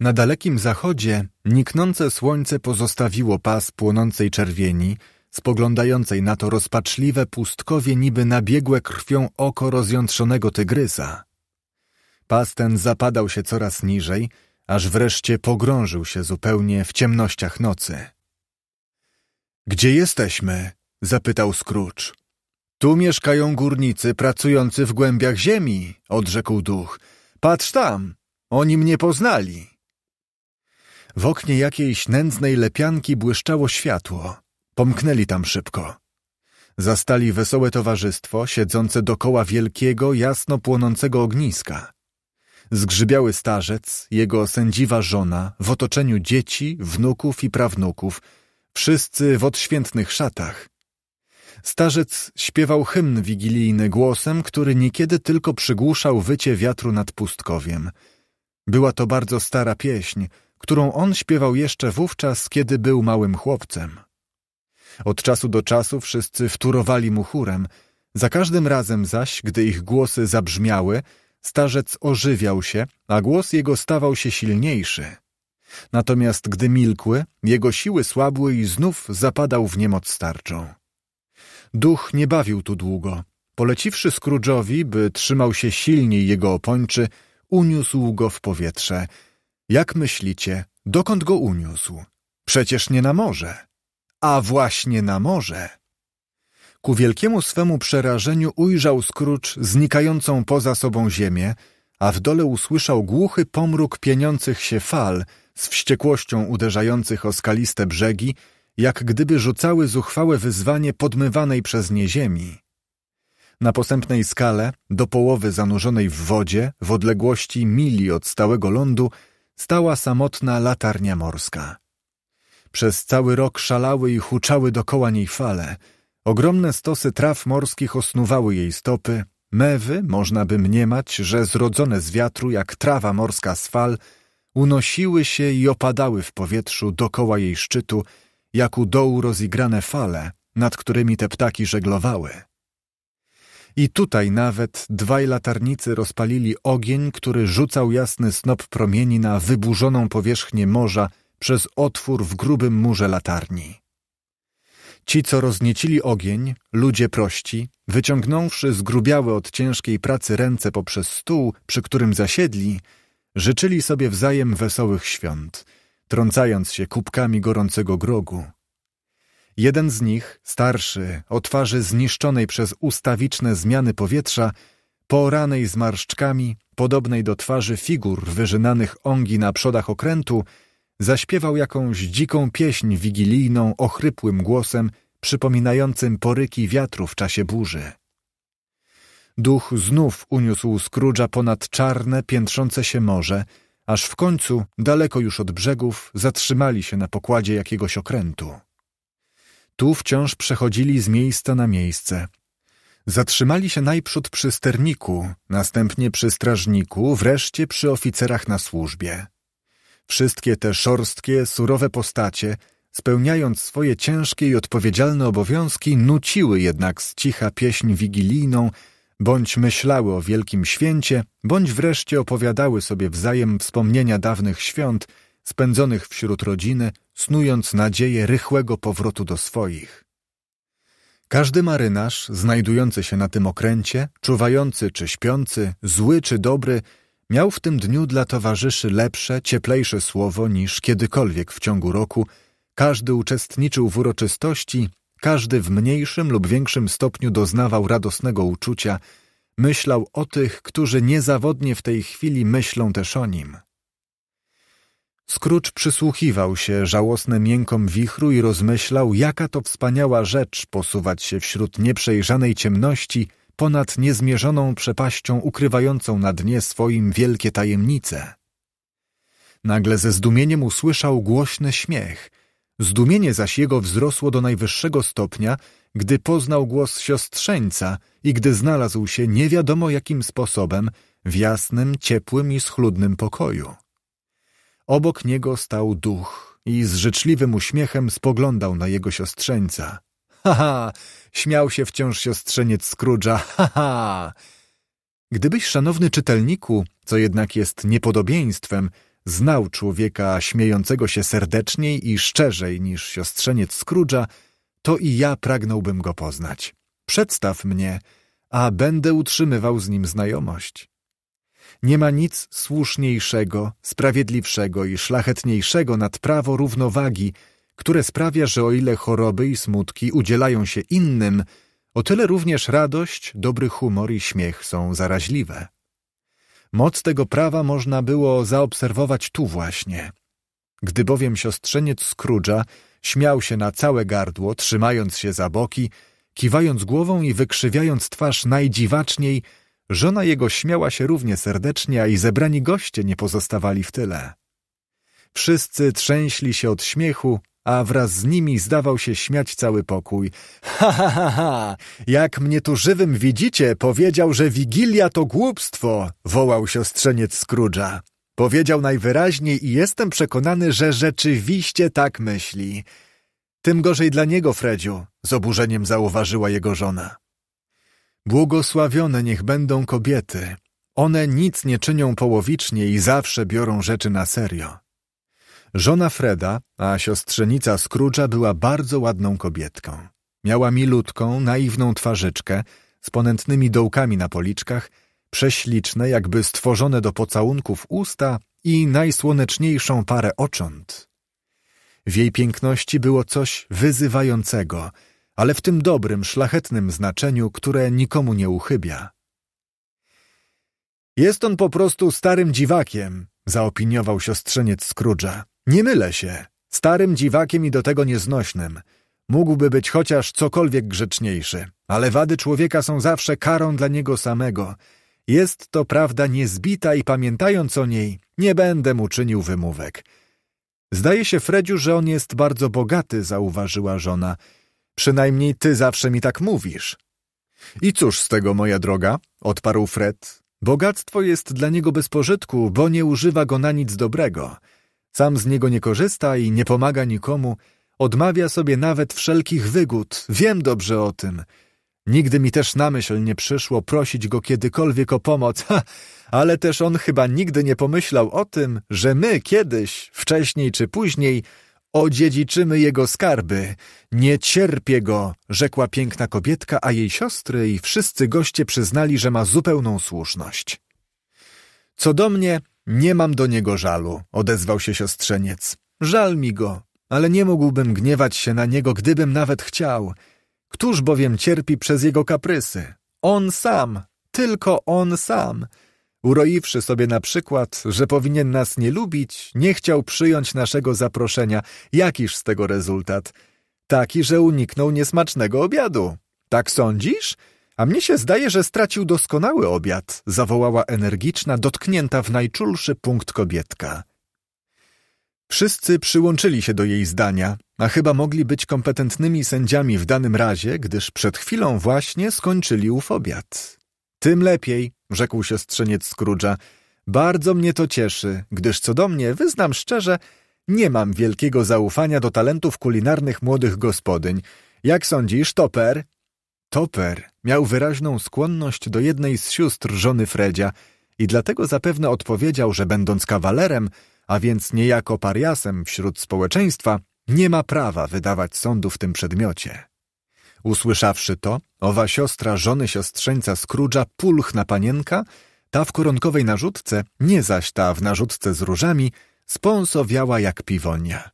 Na dalekim zachodzie niknące słońce pozostawiło pas płonącej czerwieni, spoglądającej na to rozpaczliwe pustkowie niby nabiegłe krwią oko rozjątrzonego tygrysa. Pas ten zapadał się coraz niżej, aż wreszcie pogrążył się zupełnie w ciemnościach nocy. Gdzie jesteśmy? zapytał Scrooge. Tu mieszkają górnicy pracujący w głębiach ziemi, odrzekł duch. Patrz tam, oni mnie poznali. W oknie jakiejś nędznej lepianki błyszczało światło. Pomknęli tam szybko. Zastali wesołe towarzystwo siedzące dokoła wielkiego, jasno płonącego ogniska. Zgrzybiały starzec, jego sędziwa żona, w otoczeniu dzieci, wnuków i prawnuków, wszyscy w odświętnych szatach. Starzec śpiewał hymn wigilijny głosem, który niekiedy tylko przygłuszał wycie wiatru nad pustkowiem. Była to bardzo stara pieśń, którą on śpiewał jeszcze wówczas, kiedy był małym chłopcem. Od czasu do czasu wszyscy wtórowali mu chórem. Za każdym razem zaś, gdy ich głosy zabrzmiały, starzec ożywiał się, a głos jego stawał się silniejszy. Natomiast gdy milkły, jego siły słabły i znów zapadał w niemoc starczą. Duch nie bawił tu długo. Poleciwszy Scrooge'owi, by trzymał się silniej jego opończy, uniósł go w powietrze. Jak myślicie, dokąd go uniósł? Przecież nie na morze a właśnie na morze. Ku wielkiemu swemu przerażeniu ujrzał Scrooge znikającą poza sobą ziemię, a w dole usłyszał głuchy pomruk pieniących się fal z wściekłością uderzających o skaliste brzegi, jak gdyby rzucały zuchwałe wyzwanie podmywanej przez nie ziemi. Na posępnej skale, do połowy zanurzonej w wodzie, w odległości mili od stałego lądu, stała samotna latarnia morska. Przez cały rok szalały i huczały dokoła niej fale. Ogromne stosy traw morskich osnuwały jej stopy. Mewy, można by mniemać, że zrodzone z wiatru jak trawa morska z fal, unosiły się i opadały w powietrzu dokoła jej szczytu, jak u dołu rozigrane fale, nad którymi te ptaki żeglowały. I tutaj nawet dwaj latarnicy rozpalili ogień, który rzucał jasny snop promieni na wyburzoną powierzchnię morza przez otwór w grubym murze latarni. Ci, co rozniecili ogień, ludzie prości, wyciągnąwszy zgrubiałe od ciężkiej pracy ręce poprzez stół, przy którym zasiedli, życzyli sobie wzajem wesołych świąt, trącając się kubkami gorącego grogu. Jeden z nich, starszy, o twarzy zniszczonej przez ustawiczne zmiany powietrza, poranej zmarszczkami, podobnej do twarzy figur wyżynanych ongi na przodach okrętu, Zaśpiewał jakąś dziką pieśń wigilijną, ochrypłym głosem, przypominającym poryki wiatru w czasie burzy. Duch znów uniósł Scrooge'a ponad czarne, piętrzące się morze, aż w końcu, daleko już od brzegów, zatrzymali się na pokładzie jakiegoś okrętu. Tu wciąż przechodzili z miejsca na miejsce. Zatrzymali się najprzód przy sterniku, następnie przy strażniku, wreszcie przy oficerach na służbie. Wszystkie te szorstkie, surowe postacie, spełniając swoje ciężkie i odpowiedzialne obowiązki, nuciły jednak z cicha pieśń wigilijną, bądź myślały o wielkim święcie, bądź wreszcie opowiadały sobie wzajem wspomnienia dawnych świąt, spędzonych wśród rodziny, snując nadzieję rychłego powrotu do swoich. Każdy marynarz, znajdujący się na tym okręcie, czuwający czy śpiący, zły czy dobry, Miał w tym dniu dla towarzyszy lepsze, cieplejsze słowo niż kiedykolwiek w ciągu roku. Każdy uczestniczył w uroczystości, każdy w mniejszym lub większym stopniu doznawał radosnego uczucia, myślał o tych, którzy niezawodnie w tej chwili myślą też o nim. Scrooge przysłuchiwał się żałosnym miękom wichru i rozmyślał, jaka to wspaniała rzecz posuwać się wśród nieprzejrzanej ciemności – ponad niezmierzoną przepaścią ukrywającą na dnie swoim wielkie tajemnice. Nagle ze zdumieniem usłyszał głośny śmiech. Zdumienie zaś jego wzrosło do najwyższego stopnia, gdy poznał głos siostrzeńca i gdy znalazł się nie wiadomo jakim sposobem w jasnym, ciepłym i schludnym pokoju. Obok niego stał duch i z życzliwym uśmiechem spoglądał na jego siostrzeńca. — Haha, Śmiał się wciąż siostrzeniec Scrooge'a. Ha, ha! Gdybyś, szanowny czytelniku, co jednak jest niepodobieństwem, znał człowieka śmiejącego się serdeczniej i szczerzej niż siostrzeniec Scrooge'a, to i ja pragnąłbym go poznać. Przedstaw mnie, a będę utrzymywał z nim znajomość. Nie ma nic słuszniejszego, sprawiedliwszego i szlachetniejszego nad prawo równowagi, które sprawia, że o ile choroby i smutki udzielają się innym, o tyle również radość, dobry humor i śmiech są zaraźliwe. Moc tego prawa można było zaobserwować tu właśnie. Gdy bowiem siostrzeniec Scrooge'a śmiał się na całe gardło, trzymając się za boki, kiwając głową i wykrzywiając twarz najdziwaczniej, żona jego śmiała się równie serdecznie, a i zebrani goście nie pozostawali w tyle. Wszyscy trzęśli się od śmiechu, a wraz z nimi zdawał się śmiać cały pokój. Ha, ha, ha, ha! Jak mnie tu żywym widzicie, powiedział, że Wigilia to głupstwo! wołał siostrzeniec Scrooge'a. Powiedział najwyraźniej i jestem przekonany, że rzeczywiście tak myśli. Tym gorzej dla niego, Fredziu, z oburzeniem zauważyła jego żona. Błogosławione niech będą kobiety. One nic nie czynią połowicznie i zawsze biorą rzeczy na serio. Żona Freda, a siostrzenica Scrooge'a była bardzo ładną kobietką. Miała milutką, naiwną twarzyczkę z ponętnymi dołkami na policzkach, prześliczne, jakby stworzone do pocałunków usta i najsłoneczniejszą parę ocząt. W jej piękności było coś wyzywającego, ale w tym dobrym, szlachetnym znaczeniu, które nikomu nie uchybia. Jest on po prostu starym dziwakiem, zaopiniował siostrzeniec Scrooge'a. Nie mylę się. Starym dziwakiem i do tego nieznośnym. Mógłby być chociaż cokolwiek grzeczniejszy, ale wady człowieka są zawsze karą dla niego samego. Jest to prawda niezbita i pamiętając o niej, nie będę mu czynił wymówek. Zdaje się Fredziu, że on jest bardzo bogaty, zauważyła żona. Przynajmniej ty zawsze mi tak mówisz. I cóż z tego, moja droga, odparł Fred. Bogactwo jest dla niego bez pożytku, bo nie używa go na nic dobrego – sam z niego nie korzysta i nie pomaga nikomu, odmawia sobie nawet wszelkich wygód, wiem dobrze o tym. Nigdy mi też na myśl nie przyszło prosić go kiedykolwiek o pomoc, ha, ale też on chyba nigdy nie pomyślał o tym, że my kiedyś, wcześniej czy później, odziedziczymy jego skarby. Nie cierpię go, rzekła piękna kobietka, a jej siostry i wszyscy goście przyznali, że ma zupełną słuszność. Co do mnie, nie mam do niego żalu, odezwał się siostrzeniec. Żal mi go, ale nie mógłbym gniewać się na niego, gdybym nawet chciał. Któż bowiem cierpi przez jego kaprysy? On sam, tylko on sam. Uroiwszy sobie na przykład, że powinien nas nie lubić, nie chciał przyjąć naszego zaproszenia. Jakiż z tego rezultat? Taki, że uniknął niesmacznego obiadu. Tak sądzisz? A mnie się zdaje, że stracił doskonały obiad, zawołała energiczna, dotknięta w najczulszy punkt kobietka. Wszyscy przyłączyli się do jej zdania, a chyba mogli być kompetentnymi sędziami w danym razie, gdyż przed chwilą właśnie skończyli ów obiad. Tym lepiej, rzekł siostrzeniec Scrooge'a. Bardzo mnie to cieszy, gdyż co do mnie, wyznam szczerze, nie mam wielkiego zaufania do talentów kulinarnych młodych gospodyń. Jak sądzisz, Toper? Toper, miał wyraźną skłonność do jednej z sióstr żony Fredzia i dlatego zapewne odpowiedział, że będąc kawalerem, a więc niejako pariasem wśród społeczeństwa, nie ma prawa wydawać sądu w tym przedmiocie. Usłyszawszy to, owa siostra żony siostrzeńca Scrooge'a pulchna panienka, ta w koronkowej narzutce, nie zaś ta w narzutce z różami, sponsowiała jak piwonia.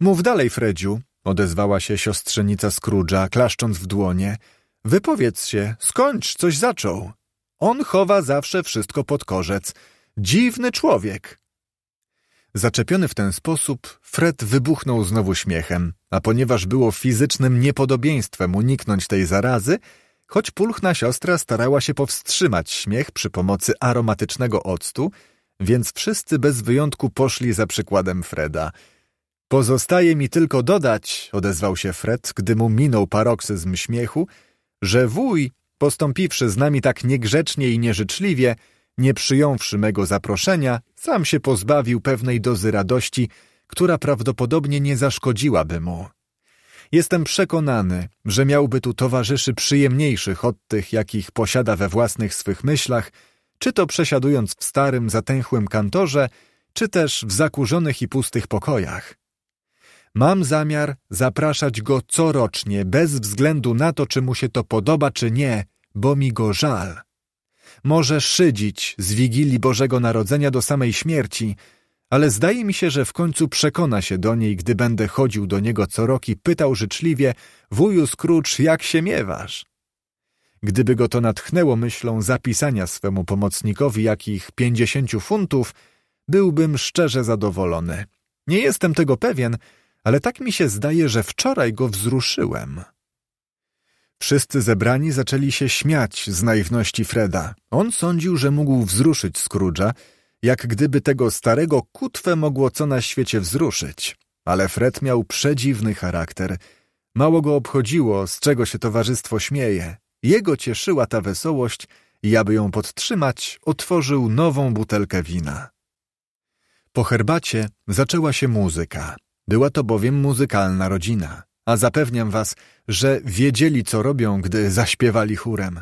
Mów dalej, Fredziu, odezwała się siostrzenica Scrooge'a, klaszcząc w dłonie – Wypowiedz się, skończ, coś zaczął. On chowa zawsze wszystko pod korzec. Dziwny człowiek. Zaczepiony w ten sposób, Fred wybuchnął znowu śmiechem, a ponieważ było fizycznym niepodobieństwem uniknąć tej zarazy, choć pulchna siostra starała się powstrzymać śmiech przy pomocy aromatycznego octu, więc wszyscy bez wyjątku poszli za przykładem Freda. Pozostaje mi tylko dodać, odezwał się Fred, gdy mu minął paroksyzm śmiechu – że wuj, postąpiwszy z nami tak niegrzecznie i nieżyczliwie, nie przyjąwszy mego zaproszenia, sam się pozbawił pewnej dozy radości, która prawdopodobnie nie zaszkodziłaby mu. Jestem przekonany, że miałby tu towarzyszy przyjemniejszych od tych, jakich posiada we własnych swych myślach, czy to przesiadując w starym, zatęchłym kantorze, czy też w zakurzonych i pustych pokojach. Mam zamiar zapraszać go corocznie, bez względu na to, czy mu się to podoba, czy nie, bo mi go żal. Może szydzić z Wigilii Bożego Narodzenia do samej śmierci, ale zdaje mi się, że w końcu przekona się do niej, gdy będę chodził do niego co rok i pytał życzliwie, wuju Scrooge, jak się miewasz? Gdyby go to natchnęło myślą zapisania swemu pomocnikowi jakich pięćdziesięciu funtów, byłbym szczerze zadowolony. Nie jestem tego pewien, ale tak mi się zdaje, że wczoraj go wzruszyłem. Wszyscy zebrani zaczęli się śmiać z naiwności Freda. On sądził, że mógł wzruszyć Scrooge'a, jak gdyby tego starego kutwę mogło co na świecie wzruszyć. Ale Fred miał przedziwny charakter. Mało go obchodziło, z czego się towarzystwo śmieje. Jego cieszyła ta wesołość i aby ją podtrzymać, otworzył nową butelkę wina. Po herbacie zaczęła się muzyka. Była to bowiem muzykalna rodzina, a zapewniam was, że wiedzieli, co robią, gdy zaśpiewali chórem.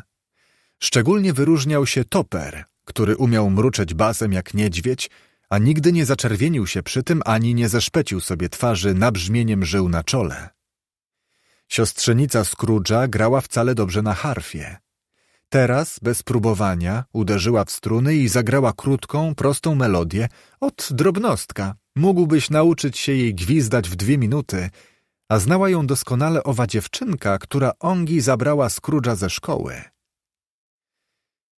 Szczególnie wyróżniał się Toper, który umiał mruczeć basem jak niedźwiedź, a nigdy nie zaczerwienił się przy tym ani nie zeszpecił sobie twarzy nabrzmieniem żył na czole. Siostrzenica Scrooge'a grała wcale dobrze na harfie. Teraz, bez próbowania, uderzyła w struny i zagrała krótką, prostą melodię od drobnostka, Mógłbyś nauczyć się jej gwizdać w dwie minuty, a znała ją doskonale owa dziewczynka, która Ongi zabrała Scrooge'a ze szkoły.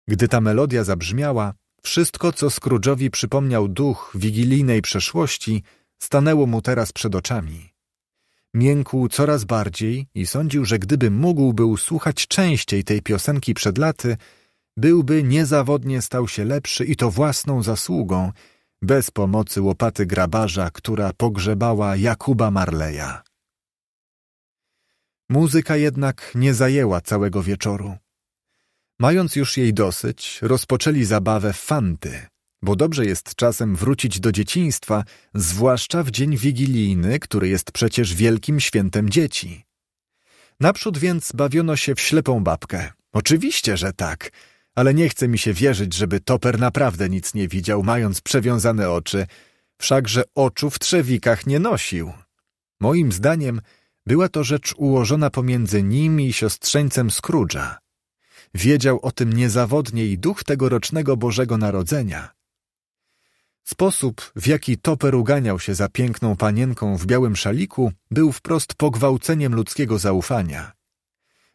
Gdy ta melodia zabrzmiała, wszystko, co Scrooge'owi przypomniał duch wigilijnej przeszłości, stanęło mu teraz przed oczami. Miękł coraz bardziej i sądził, że gdyby mógł był słuchać częściej tej piosenki przed laty, byłby niezawodnie stał się lepszy i to własną zasługą – bez pomocy łopaty grabarza, która pogrzebała Jakuba Marleja. Muzyka jednak nie zajęła całego wieczoru. Mając już jej dosyć, rozpoczęli zabawę fanty, bo dobrze jest czasem wrócić do dzieciństwa, zwłaszcza w dzień wigilijny, który jest przecież wielkim świętem dzieci. Naprzód więc bawiono się w ślepą babkę. Oczywiście, że tak – ale nie chce mi się wierzyć, żeby Toper naprawdę nic nie widział, mając przewiązane oczy, wszakże oczu w trzewikach nie nosił. Moim zdaniem była to rzecz ułożona pomiędzy nim i siostrzeńcem Scrooge'a. Wiedział o tym niezawodnie i duch tegorocznego Bożego Narodzenia. Sposób, w jaki Toper uganiał się za piękną panienką w białym szaliku, był wprost pogwałceniem ludzkiego zaufania.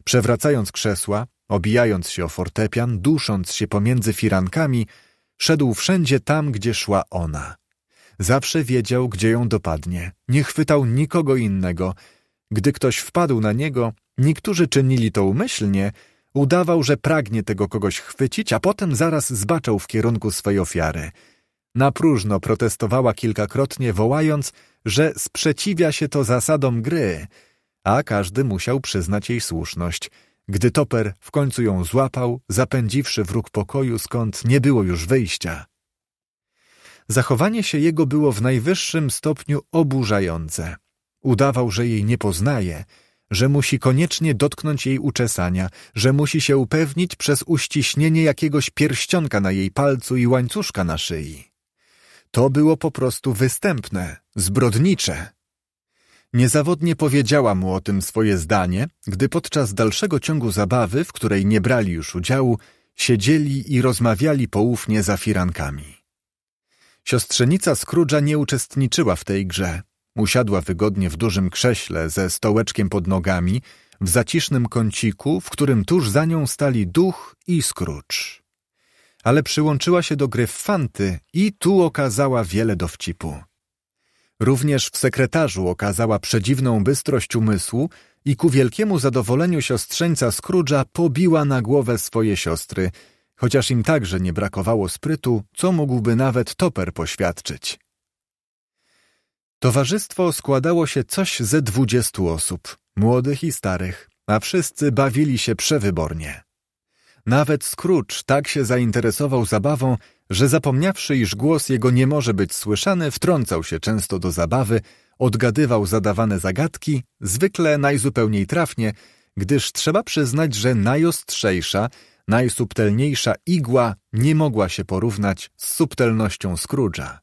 Przewracając krzesła, Obijając się o fortepian, dusząc się pomiędzy firankami, szedł wszędzie tam, gdzie szła ona. Zawsze wiedział, gdzie ją dopadnie, nie chwytał nikogo innego. Gdy ktoś wpadł na niego, niektórzy czynili to umyślnie, udawał, że pragnie tego kogoś chwycić, a potem zaraz zbaczał w kierunku swej ofiary. Na próżno protestowała kilkakrotnie, wołając, że sprzeciwia się to zasadom gry, a każdy musiał przyznać jej słuszność – gdy Toper w końcu ją złapał, zapędziwszy wróg pokoju, skąd nie było już wyjścia. Zachowanie się jego było w najwyższym stopniu oburzające. Udawał, że jej nie poznaje, że musi koniecznie dotknąć jej uczesania, że musi się upewnić przez uściśnienie jakiegoś pierścionka na jej palcu i łańcuszka na szyi. To było po prostu występne, zbrodnicze. Niezawodnie powiedziała mu o tym swoje zdanie, gdy podczas dalszego ciągu zabawy, w której nie brali już udziału, siedzieli i rozmawiali poufnie za firankami. Siostrzenica Scrooge'a nie uczestniczyła w tej grze. Usiadła wygodnie w dużym krześle ze stołeczkiem pod nogami, w zacisznym kąciku, w którym tuż za nią stali duch i Scrooge. Ale przyłączyła się do gry w fanty i tu okazała wiele dowcipu. Również w sekretarzu okazała przedziwną bystrość umysłu i ku wielkiemu zadowoleniu siostrzeńca Scrooge'a pobiła na głowę swoje siostry, chociaż im także nie brakowało sprytu, co mógłby nawet Toper poświadczyć. Towarzystwo składało się coś ze dwudziestu osób, młodych i starych, a wszyscy bawili się przewybornie. Nawet Scrooge tak się zainteresował zabawą, że zapomniawszy, iż głos jego nie może być słyszany, wtrącał się często do zabawy, odgadywał zadawane zagadki, zwykle najzupełniej trafnie, gdyż trzeba przyznać, że najostrzejsza, najsubtelniejsza igła nie mogła się porównać z subtelnością Scrooge'a.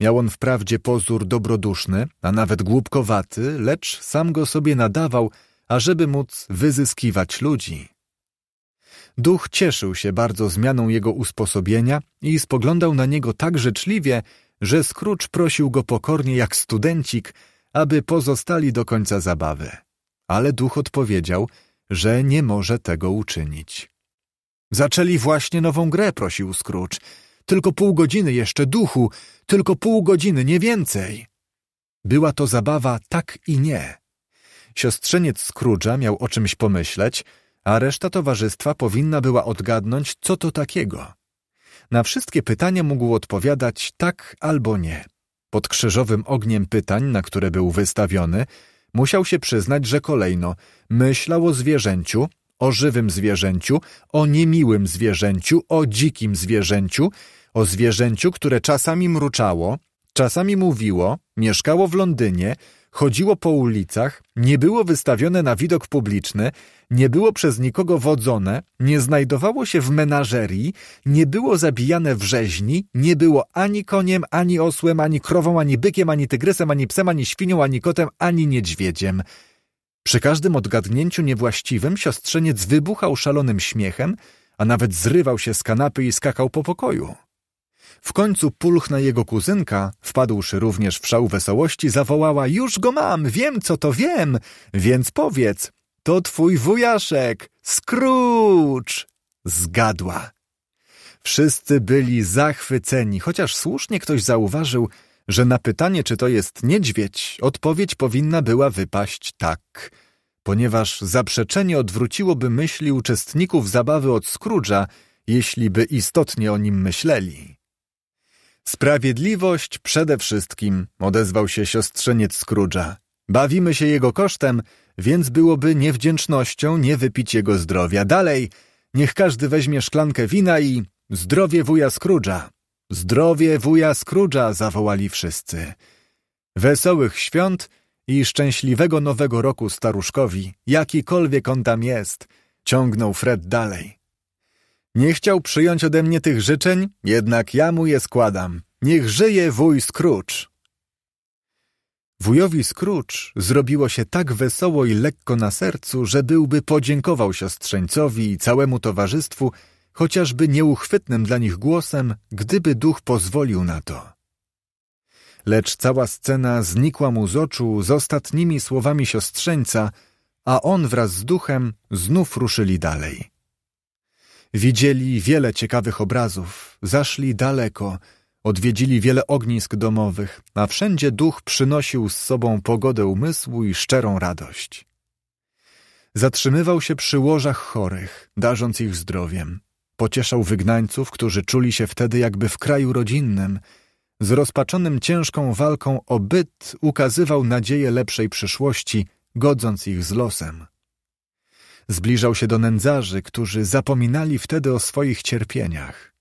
Miał on wprawdzie pozór dobroduszny, a nawet głupkowaty, lecz sam go sobie nadawał, ażeby móc wyzyskiwać ludzi. Duch cieszył się bardzo zmianą jego usposobienia i spoglądał na niego tak życzliwie, że Scrooge prosił go pokornie jak studencik, aby pozostali do końca zabawy. Ale duch odpowiedział, że nie może tego uczynić. Zaczęli właśnie nową grę, prosił Scrooge. Tylko pół godziny jeszcze duchu, tylko pół godziny, nie więcej. Była to zabawa tak i nie. Siostrzeniec Scrooge'a miał o czymś pomyśleć, a reszta towarzystwa powinna była odgadnąć, co to takiego. Na wszystkie pytania mógł odpowiadać tak albo nie. Pod krzyżowym ogniem pytań, na które był wystawiony, musiał się przyznać, że kolejno myślał o zwierzęciu, o żywym zwierzęciu, o niemiłym zwierzęciu, o dzikim zwierzęciu, o zwierzęciu, które czasami mruczało, czasami mówiło, mieszkało w Londynie, chodziło po ulicach, nie było wystawione na widok publiczny, nie było przez nikogo wodzone, nie znajdowało się w menażerii, nie było zabijane w rzeźni, nie było ani koniem, ani osłem, ani krową, ani bykiem, ani tygrysem, ani psem, ani świnią, ani kotem, ani niedźwiedziem. Przy każdym odgadnięciu niewłaściwym siostrzeniec wybuchał szalonym śmiechem, a nawet zrywał się z kanapy i skakał po pokoju. W końcu pulchna jego kuzynka, wpadłszy również w szał wesołości, zawołała – Już go mam, wiem co to wiem, więc powiedz – To twój wujaszek, Scrooge! Zgadła. Wszyscy byli zachwyceni, chociaż słusznie ktoś zauważył, że na pytanie, czy to jest niedźwiedź, odpowiedź powinna była wypaść tak, ponieważ zaprzeczenie odwróciłoby myśli uczestników zabawy od Scrooge'a, jeśli by istotnie o nim myśleli. Sprawiedliwość przede wszystkim, odezwał się siostrzeniec Scrooge'a. Bawimy się jego kosztem, więc byłoby niewdzięcznością nie wypić jego zdrowia. Dalej, niech każdy weźmie szklankę wina i zdrowie wuja Scrooge'a. Zdrowie wuja Scrooge'a, zawołali wszyscy. Wesołych świąt i szczęśliwego nowego roku staruszkowi, jakikolwiek on tam jest, ciągnął Fred dalej. Nie chciał przyjąć ode mnie tych życzeń, jednak ja mu je składam. Niech żyje wuj Scrooge! Wujowi Scrooge zrobiło się tak wesoło i lekko na sercu, że byłby podziękował siostrzeńcowi i całemu towarzystwu, chociażby nieuchwytnym dla nich głosem, gdyby duch pozwolił na to. Lecz cała scena znikła mu z oczu z ostatnimi słowami siostrzeńca, a on wraz z duchem znów ruszyli dalej. Widzieli wiele ciekawych obrazów, zaszli daleko, odwiedzili wiele ognisk domowych, a wszędzie duch przynosił z sobą pogodę umysłu i szczerą radość. Zatrzymywał się przy łożach chorych, darząc ich zdrowiem. Pocieszał wygnańców, którzy czuli się wtedy jakby w kraju rodzinnym. z rozpaczonym ciężką walką o byt ukazywał nadzieję lepszej przyszłości, godząc ich z losem. Zbliżał się do nędzarzy, którzy zapominali wtedy o swoich cierpieniach.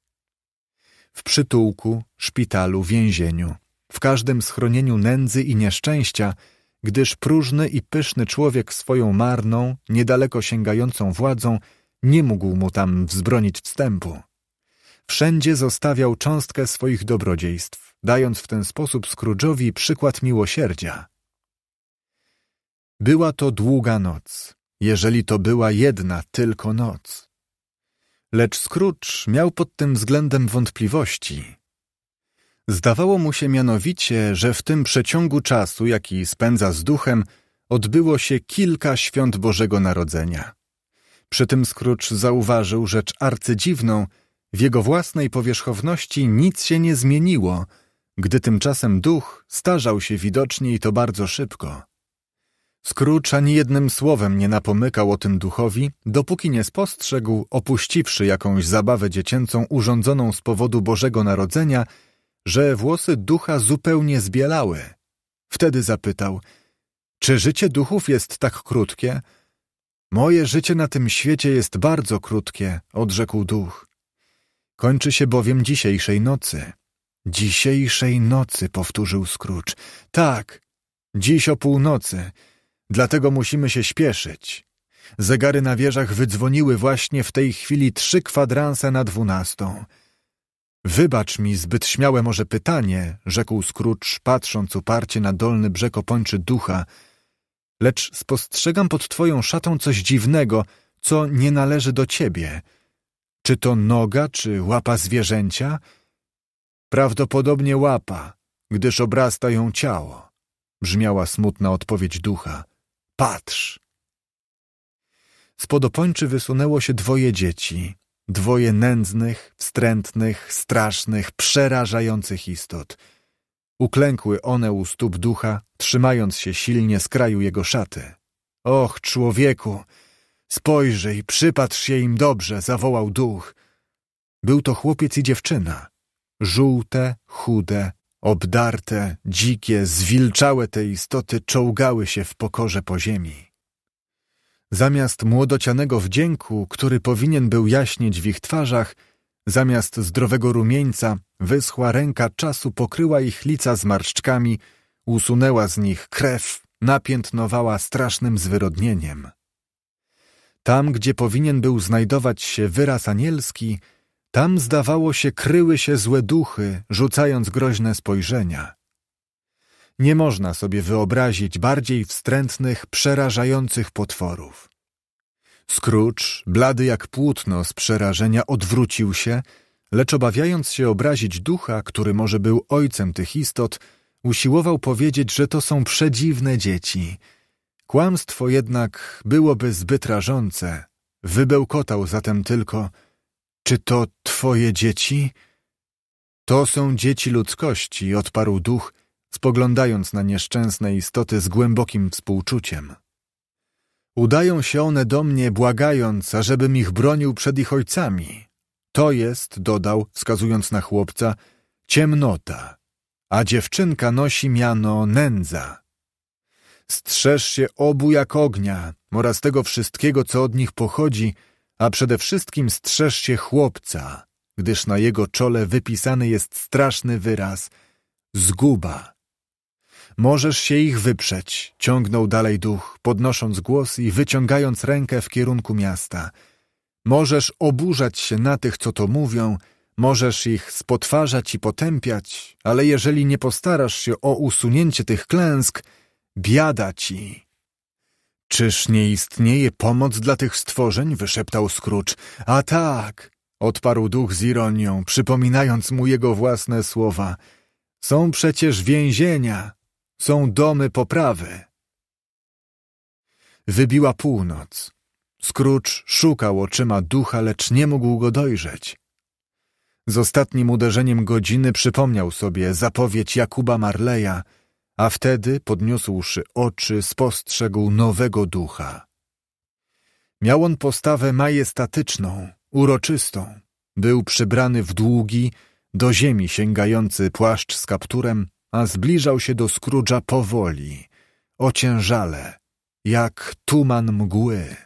W przytułku, szpitalu, więzieniu, w każdym schronieniu nędzy i nieszczęścia, gdyż próżny i pyszny człowiek swoją marną, niedaleko sięgającą władzą nie mógł mu tam wzbronić wstępu. Wszędzie zostawiał cząstkę swoich dobrodziejstw, dając w ten sposób Scrooge'owi przykład miłosierdzia. Była to długa noc jeżeli to była jedna tylko noc. Lecz Scrooge miał pod tym względem wątpliwości. Zdawało mu się mianowicie, że w tym przeciągu czasu, jaki spędza z duchem, odbyło się kilka świąt Bożego Narodzenia. Przy tym Scrooge zauważył rzecz arcydziwną, w jego własnej powierzchowności nic się nie zmieniło, gdy tymczasem duch starzał się widocznie i to bardzo szybko. Scrooge ani jednym słowem nie napomykał o tym duchowi, dopóki nie spostrzegł, opuściwszy jakąś zabawę dziecięcą urządzoną z powodu Bożego Narodzenia, że włosy ducha zupełnie zbielały. Wtedy zapytał – czy życie duchów jest tak krótkie? Moje życie na tym świecie jest bardzo krótkie, odrzekł duch. Kończy się bowiem dzisiejszej nocy. Dzisiejszej nocy, powtórzył Scrooge. Tak, dziś o północy. Dlatego musimy się śpieszyć. Zegary na wieżach wydzwoniły właśnie w tej chwili trzy kwadranse na dwunastą. Wybacz mi zbyt śmiałe może pytanie, rzekł Scrooge, patrząc uparcie na dolny brzeg opończy ducha, lecz spostrzegam pod twoją szatą coś dziwnego, co nie należy do ciebie. Czy to noga, czy łapa zwierzęcia? Prawdopodobnie łapa, gdyż obrasta ją ciało, brzmiała smutna odpowiedź ducha. Patrz! Z podopończy wysunęło się dwoje dzieci. Dwoje nędznych, wstrętnych, strasznych, przerażających istot. Uklękły one u stóp ducha, trzymając się silnie z kraju jego szaty. Och, człowieku! Spojrzyj, przypatrz się im dobrze, zawołał duch. Był to chłopiec i dziewczyna. Żółte, chude, Obdarte, dzikie, zwilczałe te istoty czołgały się w pokorze po ziemi. Zamiast młodocianego wdzięku, który powinien był jaśnieć w ich twarzach, zamiast zdrowego rumieńca, wyschła ręka czasu pokryła ich lica zmarszczkami, usunęła z nich krew, napiętnowała strasznym zwyrodnieniem. Tam, gdzie powinien był znajdować się wyraz anielski – tam zdawało się kryły się złe duchy, rzucając groźne spojrzenia. Nie można sobie wyobrazić bardziej wstrętnych, przerażających potworów. Scrooge, blady jak płótno z przerażenia, odwrócił się, lecz obawiając się obrazić ducha, który może był ojcem tych istot, usiłował powiedzieć, że to są przedziwne dzieci. Kłamstwo jednak byłoby zbyt rażące. Wybełkotał zatem tylko – czy to twoje dzieci? To są dzieci ludzkości, odparł duch, spoglądając na nieszczęsne istoty z głębokim współczuciem. Udają się one do mnie, błagając, ażebym ich bronił przed ich ojcami. To jest, dodał, wskazując na chłopca, ciemnota, a dziewczynka nosi miano nędza. Strzeż się obu jak ognia oraz tego wszystkiego, co od nich pochodzi – a przede wszystkim strzeż się chłopca, gdyż na jego czole wypisany jest straszny wyraz zguba. Możesz się ich wyprzeć, ciągnął dalej duch, podnosząc głos i wyciągając rękę w kierunku miasta. Możesz oburzać się na tych, co to mówią, możesz ich spotwarzać i potępiać, ale jeżeli nie postarasz się o usunięcie tych klęsk, biada ci. Czyż nie istnieje pomoc dla tych stworzeń? wyszeptał Scrooge. A tak, odparł duch z ironią, przypominając mu jego własne słowa. Są przecież więzienia, są domy poprawy. Wybiła północ. Scrooge szukał oczyma ducha, lecz nie mógł go dojrzeć. Z ostatnim uderzeniem godziny przypomniał sobie zapowiedź Jakuba Marleya, a wtedy, podniósłszy oczy, spostrzegł nowego ducha. Miał on postawę majestatyczną, uroczystą. Był przybrany w długi, do ziemi sięgający płaszcz z kapturem, a zbliżał się do Scrooge'a powoli, ociężale, jak tuman mgły.